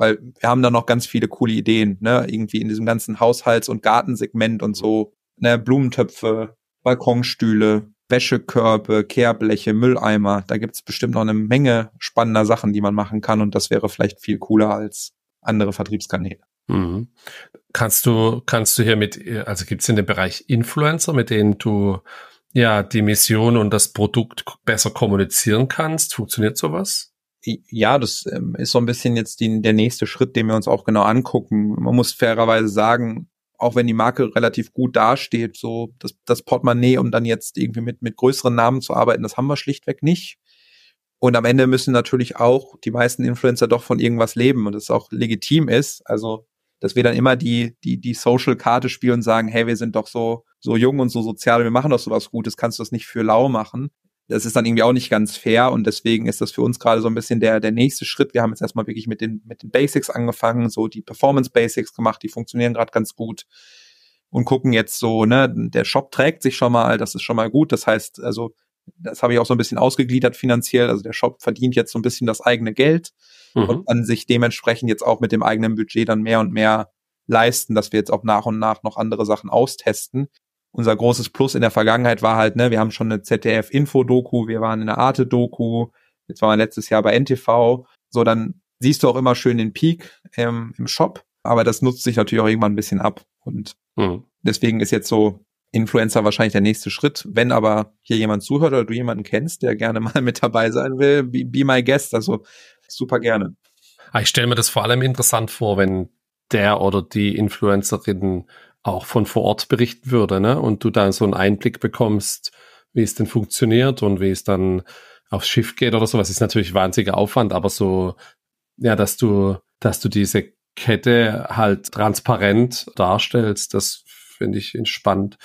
weil wir haben da noch ganz viele coole Ideen, ne? Irgendwie in diesem ganzen Haushalts- und Gartensegment und mhm. so, ne? Blumentöpfe, Balkonstühle, Wäschekörbe, Kehrbleche, Mülleimer. Da gibt's bestimmt noch eine Menge spannender Sachen, die man machen kann und das wäre vielleicht viel cooler als andere Vertriebskanäle. Mhm. Kannst du, kannst du hier mit, also gibt's in dem Bereich Influencer, mit denen du ja die Mission und das Produkt besser kommunizieren kannst? Funktioniert sowas? ja, das ähm, ist so ein bisschen jetzt die, der nächste Schritt, den wir uns auch genau angucken. Man muss fairerweise sagen, auch wenn die Marke relativ gut dasteht, so das, das Portemonnaie, um dann jetzt irgendwie mit, mit größeren Namen zu arbeiten, das haben wir schlichtweg nicht. Und am Ende müssen natürlich auch die meisten Influencer doch von irgendwas leben und das auch legitim ist. Also, dass wir dann immer die, die, die Social-Karte spielen und sagen, hey, wir sind doch so, so jung und so sozial, wir machen doch sowas Gutes, kannst du das nicht für lau machen? das ist dann irgendwie auch nicht ganz fair und deswegen ist das für uns gerade so ein bisschen der, der nächste Schritt. Wir haben jetzt erstmal wirklich mit den, mit den Basics angefangen, so die Performance Basics gemacht, die funktionieren gerade ganz gut und gucken jetzt so, ne, der Shop trägt sich schon mal, das ist schon mal gut. Das heißt, also, das habe ich auch so ein bisschen ausgegliedert finanziell. Also der Shop verdient jetzt so ein bisschen das eigene Geld mhm. und kann sich dementsprechend jetzt auch mit dem eigenen Budget dann mehr und mehr leisten, dass wir jetzt auch nach und nach noch andere Sachen austesten unser großes Plus in der Vergangenheit war halt, ne, wir haben schon eine ZDF-Info-Doku, wir waren in der Arte-Doku, jetzt waren wir letztes Jahr bei NTV. So, dann siehst du auch immer schön den Peak ähm, im Shop, aber das nutzt sich natürlich auch irgendwann ein bisschen ab. Und mhm. deswegen ist jetzt so Influencer wahrscheinlich der nächste Schritt. Wenn aber hier jemand zuhört oder du jemanden kennst, der gerne mal mit dabei sein will, be, be my guest, also super gerne. Ah, ich stelle mir das vor allem interessant vor, wenn der oder die Influencerin auch von vor Ort berichten würde, ne? Und du da so einen Einblick bekommst, wie es denn funktioniert und wie es dann aufs Schiff geht oder sowas, ist natürlich wahnsinniger Aufwand, aber so, ja, dass du, dass du diese Kette halt transparent darstellst, das finde ich entspannt.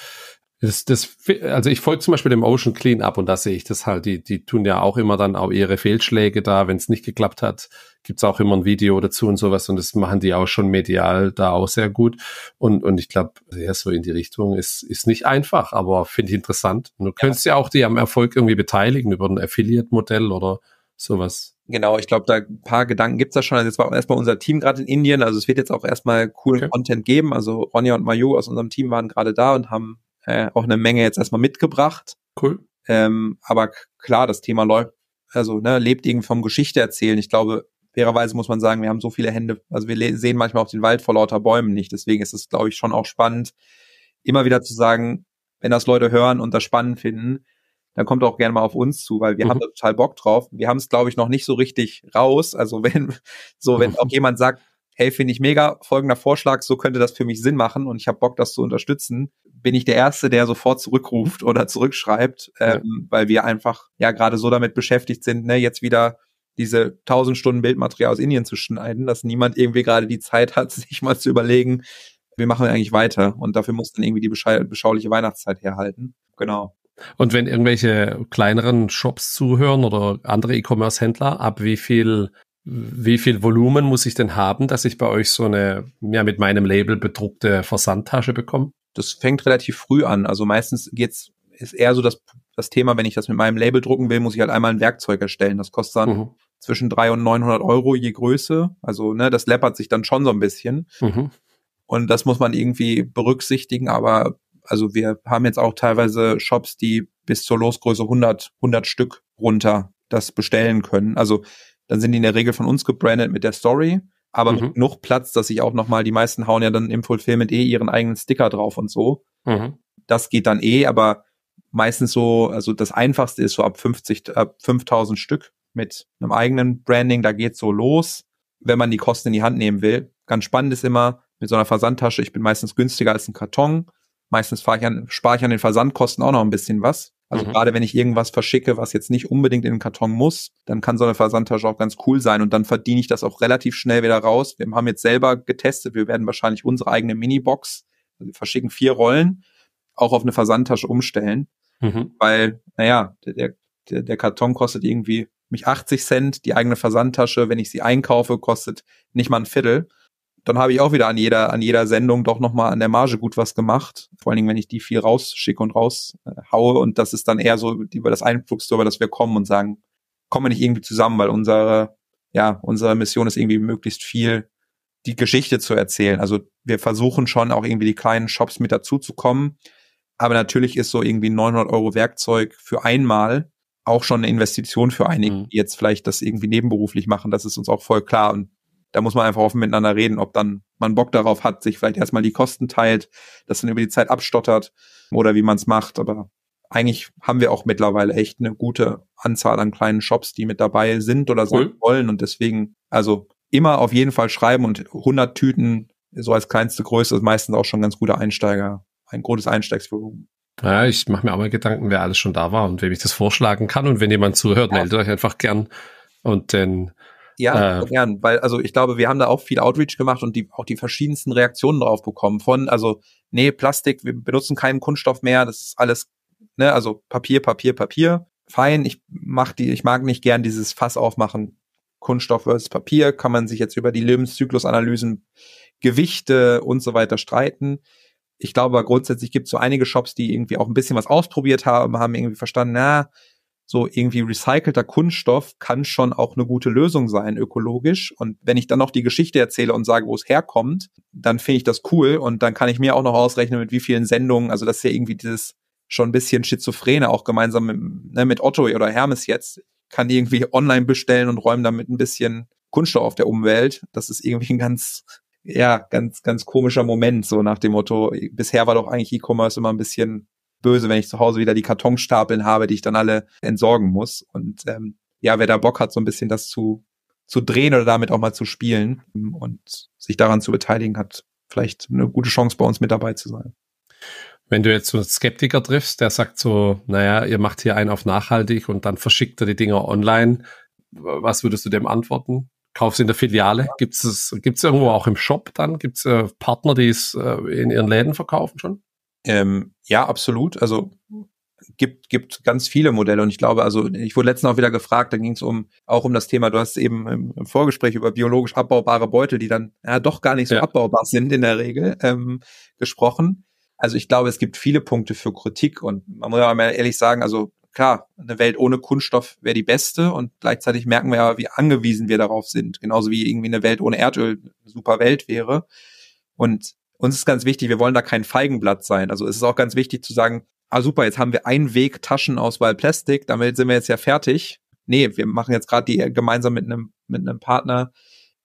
Das, das, also ich folge zum Beispiel dem Ocean Cleanup und da sehe ich das halt, die, die tun ja auch immer dann auch ihre Fehlschläge da, wenn es nicht geklappt hat, gibt es auch immer ein Video dazu und sowas und das machen die auch schon medial da auch sehr gut. Und, und ich glaube, ja, so in die Richtung ist, ist nicht einfach, aber finde ich interessant. Du könntest ja. ja auch die am Erfolg irgendwie beteiligen über ein Affiliate-Modell oder sowas. Genau, ich glaube, da ein paar Gedanken gibt es da schon. Also jetzt war erstmal unser Team gerade in Indien, also es wird jetzt auch erstmal coolen okay. Content geben. Also Ronja und Mayu aus unserem Team waren gerade da und haben äh, auch eine Menge jetzt erstmal mitgebracht. Cool. Ähm, aber klar, das Thema läuft, also ne, lebt irgendwie vom Geschichte erzählen. Ich glaube, fairerweise muss man sagen, wir haben so viele Hände, also wir sehen manchmal auch den Wald vor lauter Bäumen nicht. Deswegen ist es, glaube ich, schon auch spannend, immer wieder zu sagen, wenn das Leute hören und das spannend finden, dann kommt auch gerne mal auf uns zu, weil wir mhm. haben da total Bock drauf. Wir haben es, glaube ich, noch nicht so richtig raus. Also wenn, so, wenn mhm. auch jemand sagt, hey, finde ich mega, folgender Vorschlag, so könnte das für mich Sinn machen und ich habe Bock, das zu unterstützen, bin ich der Erste, der sofort zurückruft oder zurückschreibt, ja. ähm, weil wir einfach ja gerade so damit beschäftigt sind, ne, jetzt wieder diese 1000 Stunden Bildmaterial aus Indien zu schneiden, dass niemand irgendwie gerade die Zeit hat, sich mal zu überlegen, wie machen wir eigentlich weiter? Und dafür muss dann irgendwie die beschauliche Weihnachtszeit herhalten. Genau. Und wenn irgendwelche kleineren Shops zuhören oder andere E-Commerce-Händler, ab wie viel, wie viel Volumen muss ich denn haben, dass ich bei euch so eine, ja, mit meinem Label bedruckte Versandtasche bekomme? Das fängt relativ früh an. Also meistens geht's, ist eher so das, das Thema, wenn ich das mit meinem Label drucken will, muss ich halt einmal ein Werkzeug erstellen. Das kostet dann mhm zwischen 300 und 900 Euro je Größe. Also ne, das läppert sich dann schon so ein bisschen. Mhm. Und das muss man irgendwie berücksichtigen. Aber also wir haben jetzt auch teilweise Shops, die bis zur Losgröße 100, 100 Stück runter das bestellen können. Also dann sind die in der Regel von uns gebrandet mit der Story. Aber mhm. genug Platz, dass ich auch nochmal, die meisten hauen ja dann im Fulfillment eh ihren eigenen Sticker drauf und so. Mhm. Das geht dann eh, aber meistens so, also das einfachste ist so ab 50, ab 5000 Stück mit einem eigenen Branding, da geht's so los, wenn man die Kosten in die Hand nehmen will. Ganz spannend ist immer mit so einer Versandtasche, ich bin meistens günstiger als ein Karton. Meistens fahre ich an, spare ich an den Versandkosten auch noch ein bisschen was. Also mhm. gerade wenn ich irgendwas verschicke, was jetzt nicht unbedingt in den Karton muss, dann kann so eine Versandtasche auch ganz cool sein und dann verdiene ich das auch relativ schnell wieder raus. Wir haben jetzt selber getestet, wir werden wahrscheinlich unsere eigene Minibox, also verschicken vier Rollen, auch auf eine Versandtasche umstellen, mhm. weil, naja, der, der, der Karton kostet irgendwie mich 80 Cent, die eigene Versandtasche, wenn ich sie einkaufe, kostet nicht mal ein Viertel. Dann habe ich auch wieder an jeder, an jeder Sendung doch nochmal an der Marge gut was gemacht. Vor allen Dingen, wenn ich die viel rausschicke und raushaue. Äh, und das ist dann eher so über das Einflugstor, über das wir kommen und sagen, kommen wir nicht irgendwie zusammen, weil unsere, ja, unsere Mission ist irgendwie möglichst viel die Geschichte zu erzählen. Also wir versuchen schon auch irgendwie die kleinen Shops mit dazu zu kommen. Aber natürlich ist so irgendwie 900 Euro Werkzeug für einmal auch schon eine Investition für einige, mhm. die jetzt vielleicht das irgendwie nebenberuflich machen. Das ist uns auch voll klar. Und da muss man einfach offen miteinander reden, ob dann man Bock darauf hat, sich vielleicht erstmal die Kosten teilt, das dann über die Zeit abstottert oder wie man es macht. Aber eigentlich haben wir auch mittlerweile echt eine gute Anzahl an kleinen Shops, die mit dabei sind oder cool. sein wollen. Und deswegen, also immer auf jeden Fall schreiben und 100 Tüten so als kleinste Größe ist meistens auch schon ganz guter Einsteiger, ein gutes Einsteigsvolumen. Ja, ich mache mir auch mal Gedanken, wer alles schon da war und wem ich das vorschlagen kann. Und wenn jemand zuhört, ja. meldet euch einfach gern. Und dann ja, äh, gern, weil also ich glaube, wir haben da auch viel Outreach gemacht und die, auch die verschiedensten Reaktionen drauf bekommen von, also nee, Plastik, wir benutzen keinen Kunststoff mehr, das ist alles, ne, also Papier, Papier, Papier. Fein, ich mach die, ich mag nicht gern dieses Fass aufmachen. Kunststoff versus Papier, kann man sich jetzt über die Lebenszyklusanalysen, Gewichte und so weiter streiten ich glaube grundsätzlich gibt es so einige Shops, die irgendwie auch ein bisschen was ausprobiert haben, haben irgendwie verstanden, na, so irgendwie recycelter Kunststoff kann schon auch eine gute Lösung sein, ökologisch. Und wenn ich dann noch die Geschichte erzähle und sage, wo es herkommt, dann finde ich das cool und dann kann ich mir auch noch ausrechnen, mit wie vielen Sendungen, also das ist ja irgendwie dieses schon ein bisschen Schizophrene, auch gemeinsam mit, ne, mit Otto oder Hermes jetzt, kann die irgendwie online bestellen und räumen damit ein bisschen Kunststoff auf der Umwelt. Das ist irgendwie ein ganz ja, ganz, ganz komischer Moment, so nach dem Motto, bisher war doch eigentlich E-Commerce immer ein bisschen böse, wenn ich zu Hause wieder die Kartonstapeln habe, die ich dann alle entsorgen muss. Und ähm, ja, wer da Bock hat, so ein bisschen das zu, zu drehen oder damit auch mal zu spielen ähm, und sich daran zu beteiligen, hat vielleicht eine gute Chance, bei uns mit dabei zu sein. Wenn du jetzt so einen Skeptiker triffst, der sagt so, naja, ihr macht hier einen auf nachhaltig und dann verschickt er die Dinger online, was würdest du dem antworten? kaufst in der Filiale. Gibt es gibt's irgendwo auch im Shop dann? Gibt es äh, Partner, die es äh, in ihren Läden verkaufen schon? Ähm, ja, absolut. Also gibt, gibt ganz viele Modelle und ich glaube, also ich wurde letztens auch wieder gefragt, da ging es um auch um das Thema, du hast eben im, im, Vorgespräch über biologisch abbaubare Beutel, die dann ja doch gar nicht so ja. abbaubar sind in der Regel, ähm, gesprochen. Also ich glaube, es gibt viele Punkte für Kritik und man muss ja mal ehrlich sagen, also klar, eine Welt ohne Kunststoff wäre die beste und gleichzeitig merken wir ja, wie angewiesen wir darauf sind. Genauso wie irgendwie eine Welt ohne Erdöl eine super Welt wäre. Und uns ist ganz wichtig, wir wollen da kein Feigenblatt sein. Also es ist auch ganz wichtig zu sagen, ah super, jetzt haben wir einen Weg Taschen aus Plastik, damit sind wir jetzt ja fertig. Nee, wir machen jetzt gerade die gemeinsam mit einem, mit einem Partner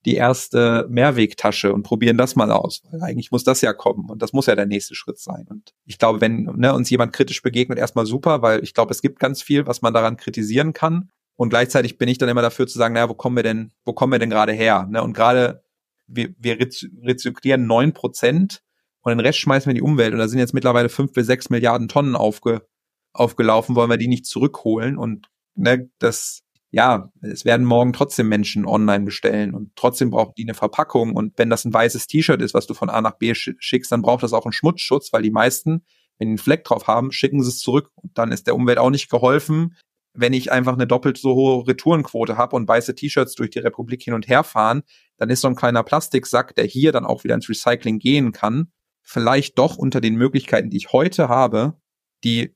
die erste Mehrwegtasche und probieren das mal aus. Weil eigentlich muss das ja kommen und das muss ja der nächste Schritt sein. Und ich glaube, wenn ne, uns jemand kritisch begegnet, erstmal super, weil ich glaube, es gibt ganz viel, was man daran kritisieren kann. Und gleichzeitig bin ich dann immer dafür zu sagen, naja, wo kommen wir denn, wo kommen wir denn gerade her? Ne? Und gerade wir, wir rezyklieren neun Prozent und den Rest schmeißen wir in die Umwelt. Und da sind jetzt mittlerweile fünf bis sechs Milliarden Tonnen aufge, aufgelaufen, wollen wir die nicht zurückholen. Und ne, das ja, es werden morgen trotzdem Menschen online bestellen und trotzdem brauchen die eine Verpackung. Und wenn das ein weißes T-Shirt ist, was du von A nach B schickst, dann braucht das auch einen Schmutzschutz, weil die meisten, wenn die einen Fleck drauf haben, schicken sie es zurück. Und dann ist der Umwelt auch nicht geholfen, wenn ich einfach eine doppelt so hohe Retourenquote habe und weiße T-Shirts durch die Republik hin und her fahren, dann ist so ein kleiner Plastiksack, der hier dann auch wieder ins Recycling gehen kann, vielleicht doch unter den Möglichkeiten, die ich heute habe, die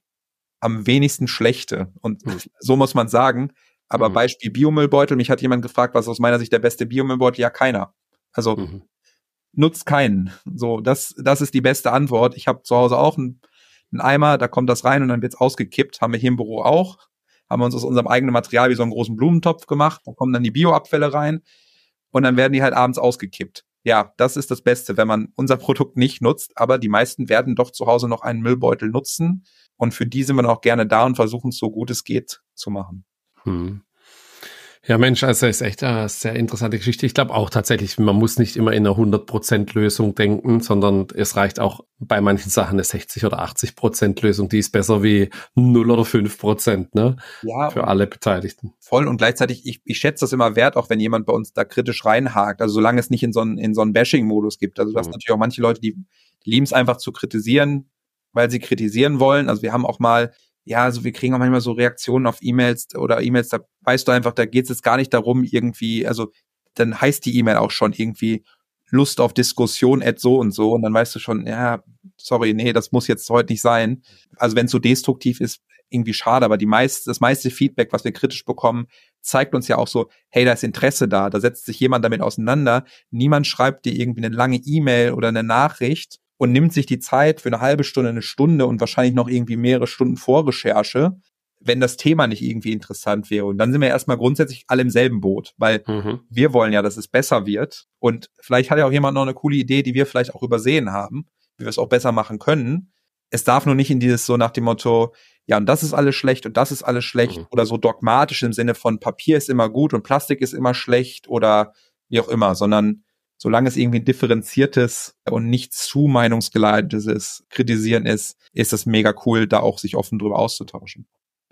am wenigsten schlechte. Und hm. so muss man sagen, aber mhm. Beispiel Biomüllbeutel, mich hat jemand gefragt, was aus meiner Sicht der beste Biomüllbeutel? Ja, keiner. Also mhm. nutzt keinen. So, das, das ist die beste Antwort. Ich habe zu Hause auch einen, einen, Eimer, da kommt das rein und dann wird's ausgekippt. Haben wir hier im Büro auch. Haben wir uns aus unserem eigenen Material wie so einen großen Blumentopf gemacht. Da kommen dann die Bioabfälle rein und dann werden die halt abends ausgekippt. Ja, das ist das Beste, wenn man unser Produkt nicht nutzt, aber die meisten werden doch zu Hause noch einen Müllbeutel nutzen und für die sind wir auch gerne da und versuchen es so gut es geht zu machen. Hm. Ja, Mensch, also ist echt eine sehr interessante Geschichte. Ich glaube auch tatsächlich, man muss nicht immer in einer 100%-Lösung denken, sondern es reicht auch bei manchen Sachen eine 60- oder 80%-Lösung, die ist besser wie 0 oder 5%, ne? Ja. Für alle Beteiligten. Voll und gleichzeitig, ich, ich schätze das immer wert, auch wenn jemand bei uns da kritisch reinhakt, also solange es nicht in so einen, so einen Bashing-Modus gibt. Also du hast mhm. natürlich auch manche Leute, die lieben es einfach zu kritisieren, weil sie kritisieren wollen. Also wir haben auch mal ja, also wir kriegen auch manchmal so Reaktionen auf E-Mails oder E-Mails, da weißt du einfach, da geht es jetzt gar nicht darum, irgendwie, also dann heißt die E-Mail auch schon irgendwie Lust auf Diskussion at so und so und dann weißt du schon, ja, sorry, nee, das muss jetzt heute nicht sein. Also wenn es so destruktiv ist, irgendwie schade, aber die meist, das meiste Feedback, was wir kritisch bekommen, zeigt uns ja auch so, hey, da ist Interesse da, da setzt sich jemand damit auseinander, niemand schreibt dir irgendwie eine lange E-Mail oder eine Nachricht, und nimmt sich die Zeit für eine halbe Stunde, eine Stunde und wahrscheinlich noch irgendwie mehrere Stunden Vorrecherche, wenn das Thema nicht irgendwie interessant wäre. Und dann sind wir erstmal grundsätzlich alle im selben Boot, weil mhm. wir wollen ja, dass es besser wird. Und vielleicht hat ja auch jemand noch eine coole Idee, die wir vielleicht auch übersehen haben, wie wir es auch besser machen können. Es darf nur nicht in dieses so nach dem Motto, ja, und das ist alles schlecht und das ist alles schlecht mhm. oder so dogmatisch im Sinne von Papier ist immer gut und Plastik ist immer schlecht oder wie auch immer, sondern solange es irgendwie ein differenziertes und nicht zu meinungsgeleitetes Kritisieren ist, ist es mega cool, da auch sich offen drüber auszutauschen.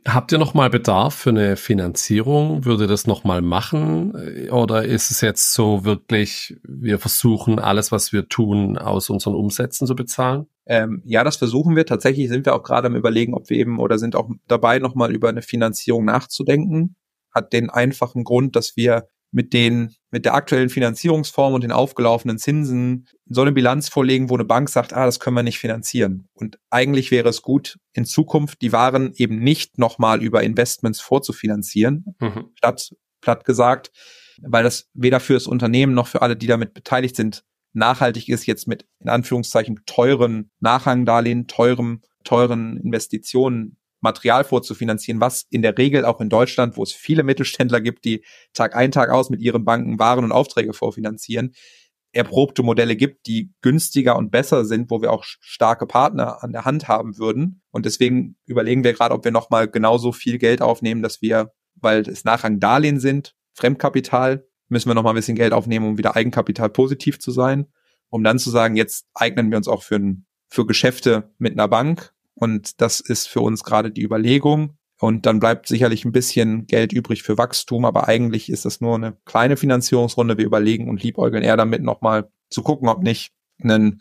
Habt ihr nochmal Bedarf für eine Finanzierung? Würde das nochmal machen? Oder ist es jetzt so wirklich, wir versuchen alles, was wir tun, aus unseren Umsätzen zu bezahlen? Ähm, ja, das versuchen wir. Tatsächlich sind wir auch gerade am Überlegen, ob wir eben oder sind auch dabei, nochmal über eine Finanzierung nachzudenken. Hat den einfachen Grund, dass wir mit den, mit der aktuellen Finanzierungsform und den aufgelaufenen Zinsen so eine Bilanz vorlegen, wo eine Bank sagt, ah, das können wir nicht finanzieren. Und eigentlich wäre es gut, in Zukunft die Waren eben nicht nochmal über Investments vorzufinanzieren, mhm. statt, platt gesagt, weil das weder für das Unternehmen noch für alle, die damit beteiligt sind, nachhaltig ist, jetzt mit, in Anführungszeichen, teuren Nachrangdarlehen, teurem, teuren Investitionen Material vorzufinanzieren, was in der Regel auch in Deutschland, wo es viele Mittelständler gibt, die Tag ein, Tag aus mit ihren Banken Waren und Aufträge vorfinanzieren, erprobte Modelle gibt, die günstiger und besser sind, wo wir auch starke Partner an der Hand haben würden. Und deswegen überlegen wir gerade, ob wir nochmal genauso viel Geld aufnehmen, dass wir, weil es Nachrang Darlehen sind, Fremdkapital, müssen wir nochmal ein bisschen Geld aufnehmen, um wieder Eigenkapital positiv zu sein, um dann zu sagen, jetzt eignen wir uns auch für, ein, für Geschäfte mit einer Bank und das ist für uns gerade die Überlegung. Und dann bleibt sicherlich ein bisschen Geld übrig für Wachstum, aber eigentlich ist das nur eine kleine Finanzierungsrunde. Wir überlegen und liebäugeln eher damit nochmal zu gucken, ob nicht ein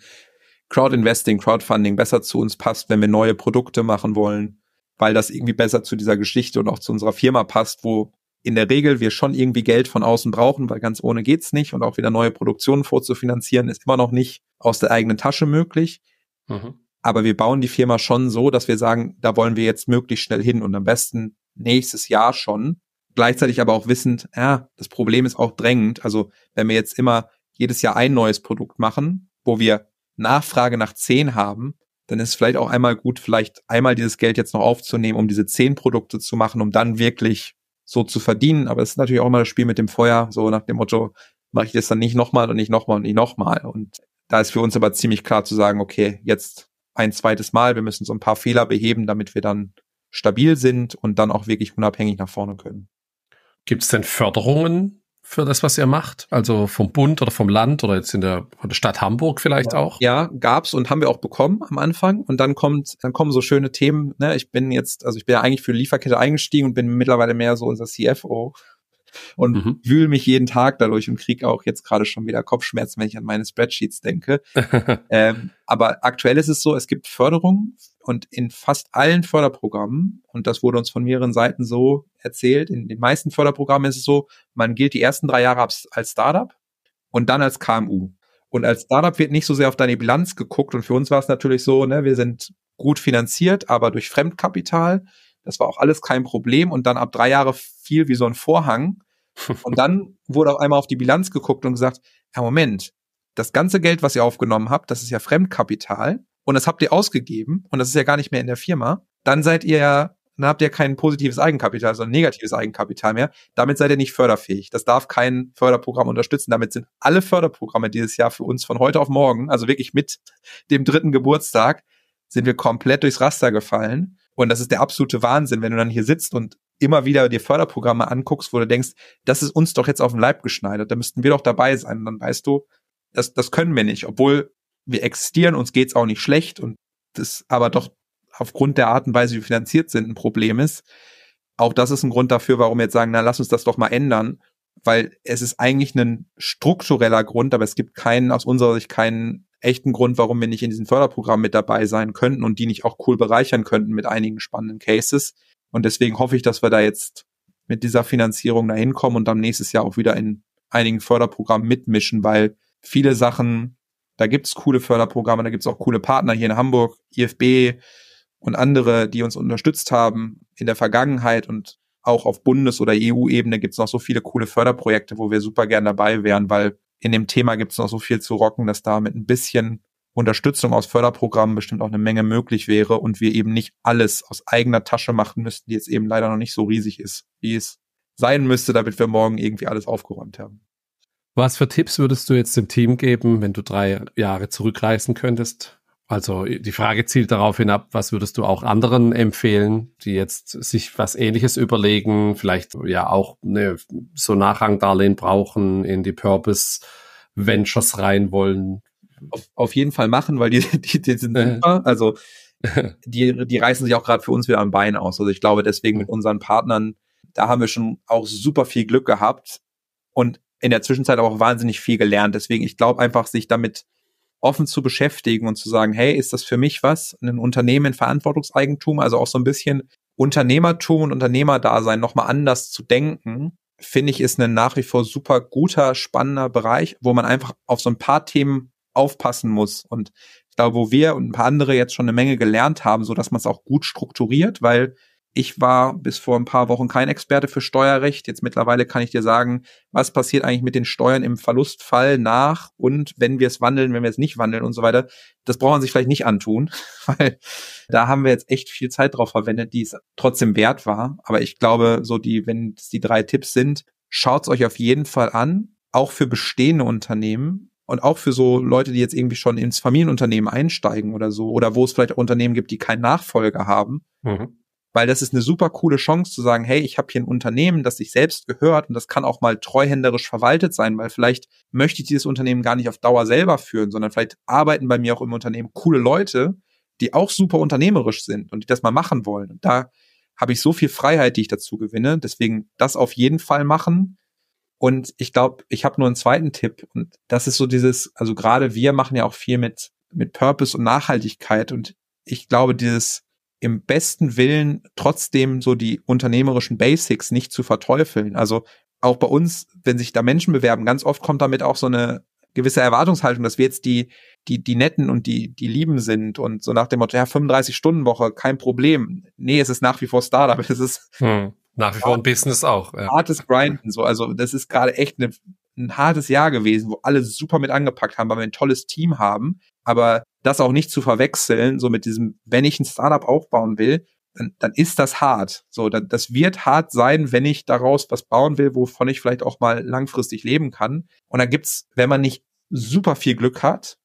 Crowdinvesting, Crowdfunding besser zu uns passt, wenn wir neue Produkte machen wollen, weil das irgendwie besser zu dieser Geschichte und auch zu unserer Firma passt, wo in der Regel wir schon irgendwie Geld von außen brauchen, weil ganz ohne geht's nicht und auch wieder neue Produktionen vorzufinanzieren ist immer noch nicht aus der eigenen Tasche möglich. Mhm aber wir bauen die Firma schon so, dass wir sagen, da wollen wir jetzt möglichst schnell hin und am besten nächstes Jahr schon. Gleichzeitig aber auch wissend, ja, das Problem ist auch drängend. Also wenn wir jetzt immer jedes Jahr ein neues Produkt machen, wo wir Nachfrage nach zehn haben, dann ist es vielleicht auch einmal gut, vielleicht einmal dieses Geld jetzt noch aufzunehmen, um diese zehn Produkte zu machen, um dann wirklich so zu verdienen. Aber es ist natürlich auch immer das Spiel mit dem Feuer, so nach dem Motto, mache ich das dann nicht nochmal und nicht nochmal und nicht nochmal. Und da ist für uns aber ziemlich klar zu sagen, okay, jetzt ein zweites Mal. Wir müssen so ein paar Fehler beheben, damit wir dann stabil sind und dann auch wirklich unabhängig nach vorne können. Gibt es denn Förderungen für das, was ihr macht? Also vom Bund oder vom Land oder jetzt in der, der Stadt Hamburg vielleicht ja. auch? Ja, gab's und haben wir auch bekommen am Anfang. Und dann kommt, dann kommen so schöne Themen. Ne? Ich bin jetzt, also ich bin ja eigentlich für Lieferkette eingestiegen und bin mittlerweile mehr so unser CFO und mhm. wühle mich jeden Tag dadurch und kriege auch jetzt gerade schon wieder Kopfschmerzen, wenn ich an meine Spreadsheets denke. ähm, aber aktuell ist es so, es gibt Förderungen und in fast allen Förderprogrammen, und das wurde uns von mehreren Seiten so erzählt, in den meisten Förderprogrammen ist es so, man gilt die ersten drei Jahre als, Startup und dann als KMU. Und als Startup wird nicht so sehr auf deine Bilanz geguckt. Und für uns war es natürlich so, ne, wir sind gut finanziert, aber durch Fremdkapital. Das war auch alles kein Problem und dann ab drei Jahre fiel wie so ein Vorhang. Und dann wurde auf einmal auf die Bilanz geguckt und gesagt, ja Moment, das ganze Geld, was ihr aufgenommen habt, das ist ja Fremdkapital und das habt ihr ausgegeben und das ist ja gar nicht mehr in der Firma. Dann seid ihr ja, dann habt ihr kein positives Eigenkapital, sondern negatives Eigenkapital mehr. Damit seid ihr nicht förderfähig. Das darf kein Förderprogramm unterstützen. Damit sind alle Förderprogramme dieses Jahr für uns von heute auf morgen, also wirklich mit dem dritten Geburtstag, sind wir komplett durchs Raster gefallen. Und das ist der absolute Wahnsinn, wenn du dann hier sitzt und immer wieder dir Förderprogramme anguckst, wo du denkst, das ist uns doch jetzt auf den Leib geschneidert, da müssten wir doch dabei sein. Und dann weißt du, das, das können wir nicht, obwohl wir existieren, uns geht's auch nicht schlecht und das aber doch aufgrund der Art und Weise, wie wir finanziert sind, ein Problem ist. Auch das ist ein Grund dafür, warum wir jetzt sagen, na, lass uns das doch mal ändern, weil es ist eigentlich ein struktureller Grund, aber es gibt keinen, aus unserer Sicht keinen echt ein Grund, warum wir nicht in diesem Förderprogramm mit dabei sein könnten und die nicht auch cool bereichern könnten mit einigen spannenden Cases. Und deswegen hoffe ich, dass wir da jetzt mit dieser Finanzierung dahin kommen und dann nächstes Jahr auch wieder in einigen Förderprogrammen mitmischen, weil viele Sachen, da gibt's coole Förderprogramme, da gibt's auch coole Partner hier in Hamburg, IFB und andere, die uns unterstützt haben in der Vergangenheit und auch auf Bundes- oder EU-Ebene gibt's noch so viele coole Förderprojekte, wo wir super gern dabei wären, weil in dem Thema gibt es noch so viel zu rocken, dass da mit ein bisschen Unterstützung aus Förderprogrammen bestimmt auch eine Menge möglich wäre und wir eben nicht alles aus eigener Tasche machen müssten, die jetzt eben leider noch nicht so riesig ist, wie es sein müsste, damit wir morgen irgendwie alles aufgeräumt haben. Was für Tipps würdest du jetzt dem Team geben, wenn du drei Jahre zurückreisen könntest? Also die Frage zielt darauf hinab, was würdest du auch anderen empfehlen, die jetzt sich was Ähnliches überlegen, vielleicht ja auch eine, so Nachrangdarlehen brauchen, in die Purpose Ventures rein wollen? Auf, auf jeden Fall machen, weil die, die, die sind äh. super. Also die, die reißen sich auch gerade für uns wieder am Bein aus. Also ich glaube deswegen mit unseren Partnern, da haben wir schon auch super viel Glück gehabt und in der Zwischenzeit auch wahnsinnig viel gelernt. Deswegen, ich glaube einfach, sich damit offen zu beschäftigen und zu sagen, hey, ist das für mich was? Ein Unternehmen in Verantwortungseigentum, also auch so ein bisschen Unternehmertum und Unternehmerdasein nochmal anders zu denken, finde ich, ist ein nach wie vor super guter, spannender Bereich, wo man einfach auf so ein paar Themen aufpassen muss. Und ich glaube, wo wir und ein paar andere jetzt schon eine Menge gelernt haben, so dass man es auch gut strukturiert, weil ich war bis vor ein paar Wochen kein Experte für Steuerrecht. Jetzt mittlerweile kann ich dir sagen, was passiert eigentlich mit den Steuern im Verlustfall nach und wenn wir es wandeln, wenn wir es nicht wandeln und so weiter. Das braucht man sich vielleicht nicht antun, weil da haben wir jetzt echt viel Zeit drauf verwendet, die es trotzdem wert war. Aber ich glaube, so die, wenn es die drei Tipps sind, schaut es euch auf jeden Fall an, auch für bestehende Unternehmen, und auch für so Leute, die jetzt irgendwie schon ins Familienunternehmen einsteigen oder so, oder wo es vielleicht Unternehmen gibt, die keinen Nachfolger haben, mhm weil das ist eine super coole Chance zu sagen, hey, ich habe hier ein Unternehmen, das sich selbst gehört und das kann auch mal treuhänderisch verwaltet sein, weil vielleicht möchte ich dieses Unternehmen gar nicht auf Dauer selber führen, sondern vielleicht arbeiten bei mir auch im Unternehmen coole Leute, die auch super unternehmerisch sind und die das mal machen wollen. Und da habe ich so viel Freiheit, die ich dazu gewinne. Deswegen das auf jeden Fall machen. Und ich glaube, ich habe nur einen zweiten Tipp. Und das ist so dieses, also gerade wir machen ja auch viel mit, mit Purpose und Nachhaltigkeit. Und ich glaube, dieses im besten Willen trotzdem so die unternehmerischen Basics nicht zu verteufeln. Also auch bei uns, wenn sich da Menschen bewerben, ganz oft kommt damit auch so eine gewisse Erwartungshaltung, dass wir jetzt die, die, die Netten und die, die Lieben sind und so nach dem Motto, ja, 35-Stunden-Woche, kein Problem. Nee, es ist nach wie vor Startup, es ist. Hm, nach wie vor ein Business auch. Ja. Hartes Grinden, so. Also, das ist gerade echt eine, ein hartes Jahr gewesen, wo alle super mit angepackt haben, weil wir ein tolles Team haben. Aber das auch nicht zu verwechseln, so mit diesem, wenn ich ein Startup aufbauen will, dann, dann ist das hart. So, dann, das wird hart sein, wenn ich daraus was bauen will, wovon ich vielleicht auch mal langfristig leben kann. Und dann gibt's, wenn man nicht super viel Glück hat,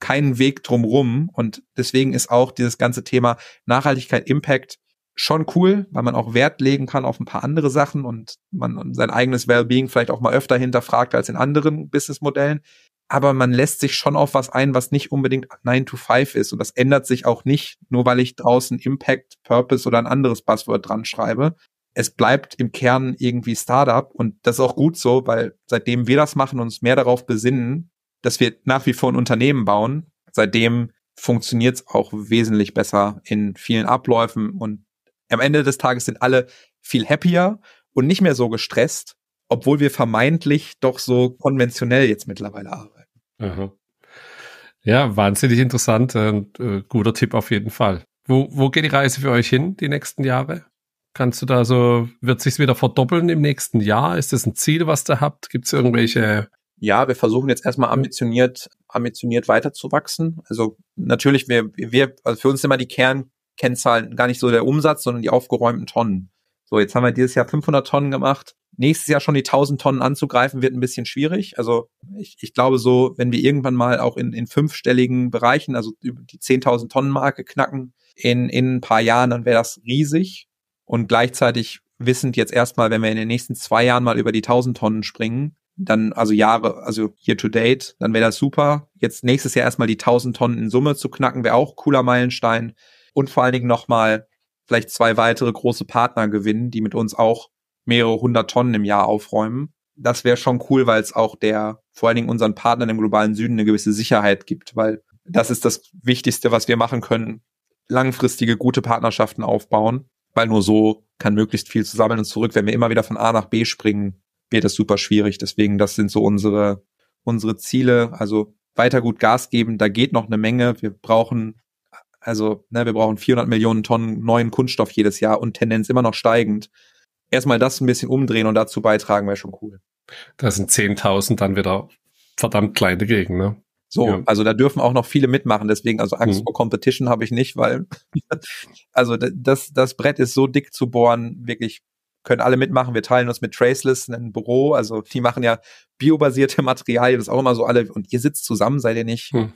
keinen Weg drumrum. Und deswegen ist auch dieses ganze Thema Nachhaltigkeit, Impact schon cool, weil man auch Wert legen kann auf ein paar andere Sachen und man sein eigenes Wellbeing vielleicht auch mal öfter hinterfragt als in anderen Businessmodellen aber man lässt sich schon auf was ein, was nicht unbedingt 9 to 5 ist. Und das ändert sich auch nicht, nur weil ich draußen Impact, Purpose oder ein anderes Passwort dran schreibe. Es bleibt im Kern irgendwie Startup und das ist auch gut so, weil seitdem wir das machen, uns mehr darauf besinnen, dass wir nach wie vor ein Unternehmen bauen, seitdem funktioniert es auch wesentlich besser in vielen Abläufen und am Ende des Tages sind alle viel happier und nicht mehr so gestresst, obwohl wir vermeintlich doch so konventionell jetzt mittlerweile arbeiten. Aha. Ja, wahnsinnig interessant. Und, äh, guter Tipp auf jeden Fall. Wo, wo geht die Reise für euch hin die nächsten Jahre? Kannst du da so, wird sich's wieder verdoppeln im nächsten Jahr? Ist das ein Ziel, was du habt? Gibt es irgendwelche? Ja, wir versuchen jetzt erstmal ambitioniert, ambitioniert weiterzuwachsen. Also natürlich, wir, wir, also für uns sind immer die Kernkennzahlen gar nicht so der Umsatz, sondern die aufgeräumten Tonnen. So, jetzt haben wir dieses Jahr 500 Tonnen gemacht. Nächstes Jahr schon die 1000 Tonnen anzugreifen, wird ein bisschen schwierig. Also ich, ich glaube so, wenn wir irgendwann mal auch in, in fünfstelligen Bereichen, also die 10.000 Tonnen Marke knacken, in, in ein paar Jahren, dann wäre das riesig. Und gleichzeitig wissend jetzt erstmal, wenn wir in den nächsten zwei Jahren mal über die 1000 Tonnen springen, dann, also Jahre, also year to date, dann wäre das super. Jetzt nächstes Jahr erstmal die 1000 Tonnen in Summe zu knacken, wäre auch cooler Meilenstein. Und vor allen Dingen nochmal vielleicht zwei weitere große Partner gewinnen, die mit uns auch mehrere hundert Tonnen im Jahr aufräumen. Das wäre schon cool, weil es auch der, vor allen Dingen unseren Partnern im globalen Süden eine gewisse Sicherheit gibt, weil das ist das Wichtigste, was wir machen können. Langfristige, gute Partnerschaften aufbauen, weil nur so kann möglichst viel zusammen und zurück. Wenn wir immer wieder von A nach B springen, wird das super schwierig. Deswegen, das sind so unsere, unsere Ziele. Also weiter gut Gas geben. Da geht noch eine Menge. Wir brauchen also, ne, wir brauchen 400 Millionen Tonnen neuen Kunststoff jedes Jahr und Tendenz immer noch steigend. Erstmal das ein bisschen umdrehen und dazu beitragen wäre schon cool. Das sind 10.000 dann wieder verdammt kleine Gegend, ne? So, ja. also da dürfen auch noch viele mitmachen. Deswegen, also Angst mhm. vor Competition habe ich nicht, weil, also das, das Brett ist so dick zu bohren, wirklich können alle mitmachen. Wir teilen uns mit Traceless ein Büro. Also die machen ja biobasierte Materialien, das ist auch immer so alle. Und ihr sitzt zusammen, seid ihr nicht hm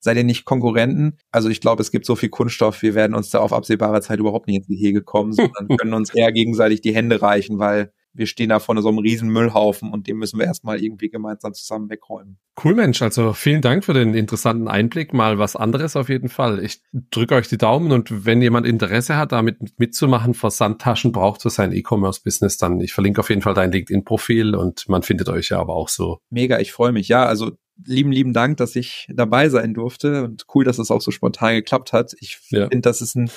seid ihr nicht Konkurrenten? Also ich glaube, es gibt so viel Kunststoff, wir werden uns da auf absehbare Zeit überhaupt nicht ins Gehege kommen, sondern können uns eher gegenseitig die Hände reichen, weil wir stehen da vor so einem riesen Müllhaufen und den müssen wir erstmal irgendwie gemeinsam zusammen wegräumen. Cool, Mensch. Also vielen Dank für den interessanten Einblick. Mal was anderes auf jeden Fall. Ich drücke euch die Daumen und wenn jemand Interesse hat, damit mitzumachen, Versandtaschen braucht für sein E-Commerce-Business, dann ich verlinke auf jeden Fall dein LinkedIn-Profil und man findet euch ja aber auch so. Mega, ich freue mich. Ja, also lieben, lieben Dank, dass ich dabei sein durfte und cool, dass es das auch so spontan geklappt hat. Ich ja. finde, das ist ein,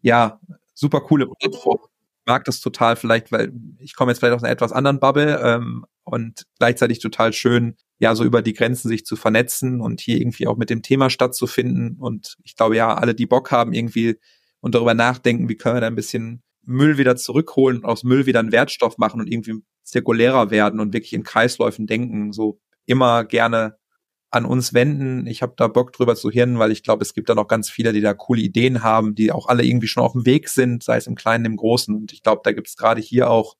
ja, super coole Plattform. Ich mag das total vielleicht, weil ich komme jetzt vielleicht aus einer etwas anderen Bubble ähm, und gleichzeitig total schön, ja, so über die Grenzen sich zu vernetzen und hier irgendwie auch mit dem Thema stattzufinden. Und ich glaube ja, alle, die Bock haben irgendwie und darüber nachdenken, wie können wir da ein bisschen Müll wieder zurückholen und aus Müll wieder einen Wertstoff machen und irgendwie zirkulärer werden und wirklich in Kreisläufen denken. So immer gerne an uns wenden. Ich habe da Bock drüber zu hirnen, weil ich glaube, es gibt da noch ganz viele, die da coole Ideen haben, die auch alle irgendwie schon auf dem Weg sind, sei es im Kleinen, im Großen. Und ich glaube, da gibt es gerade hier auch,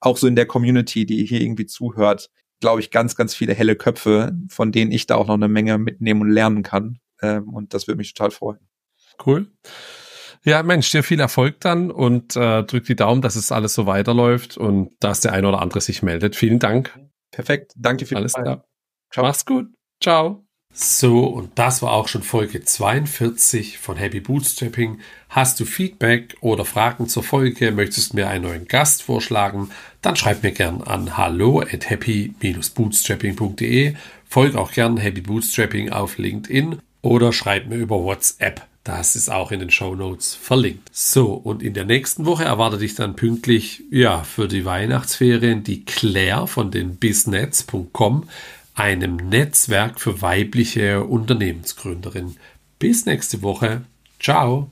auch so in der Community, die hier irgendwie zuhört, glaube ich, ganz, ganz viele helle Köpfe, von denen ich da auch noch eine Menge mitnehmen und lernen kann. Ähm, und das würde mich total freuen. Cool. Ja, Mensch, dir viel Erfolg dann und äh, drück die Daumen, dass es alles so weiterläuft und dass der ein oder andere sich meldet. Vielen Dank. Perfekt. Danke für Alles klar. Ciao. Mach's gut. Ciao. So, und das war auch schon Folge 42 von Happy Bootstrapping. Hast du Feedback oder Fragen zur Folge? Möchtest du mir einen neuen Gast vorschlagen? Dann schreib mir gern an hallo at happy-bootstrapping.de. Folge auch gern Happy Bootstrapping auf LinkedIn oder schreib mir über WhatsApp. Das ist auch in den Show Notes verlinkt. So, und in der nächsten Woche erwartet ich dann pünktlich, ja, für die Weihnachtsferien die Claire von den bisnetz.com, einem Netzwerk für weibliche Unternehmensgründerinnen. Bis nächste Woche. Ciao.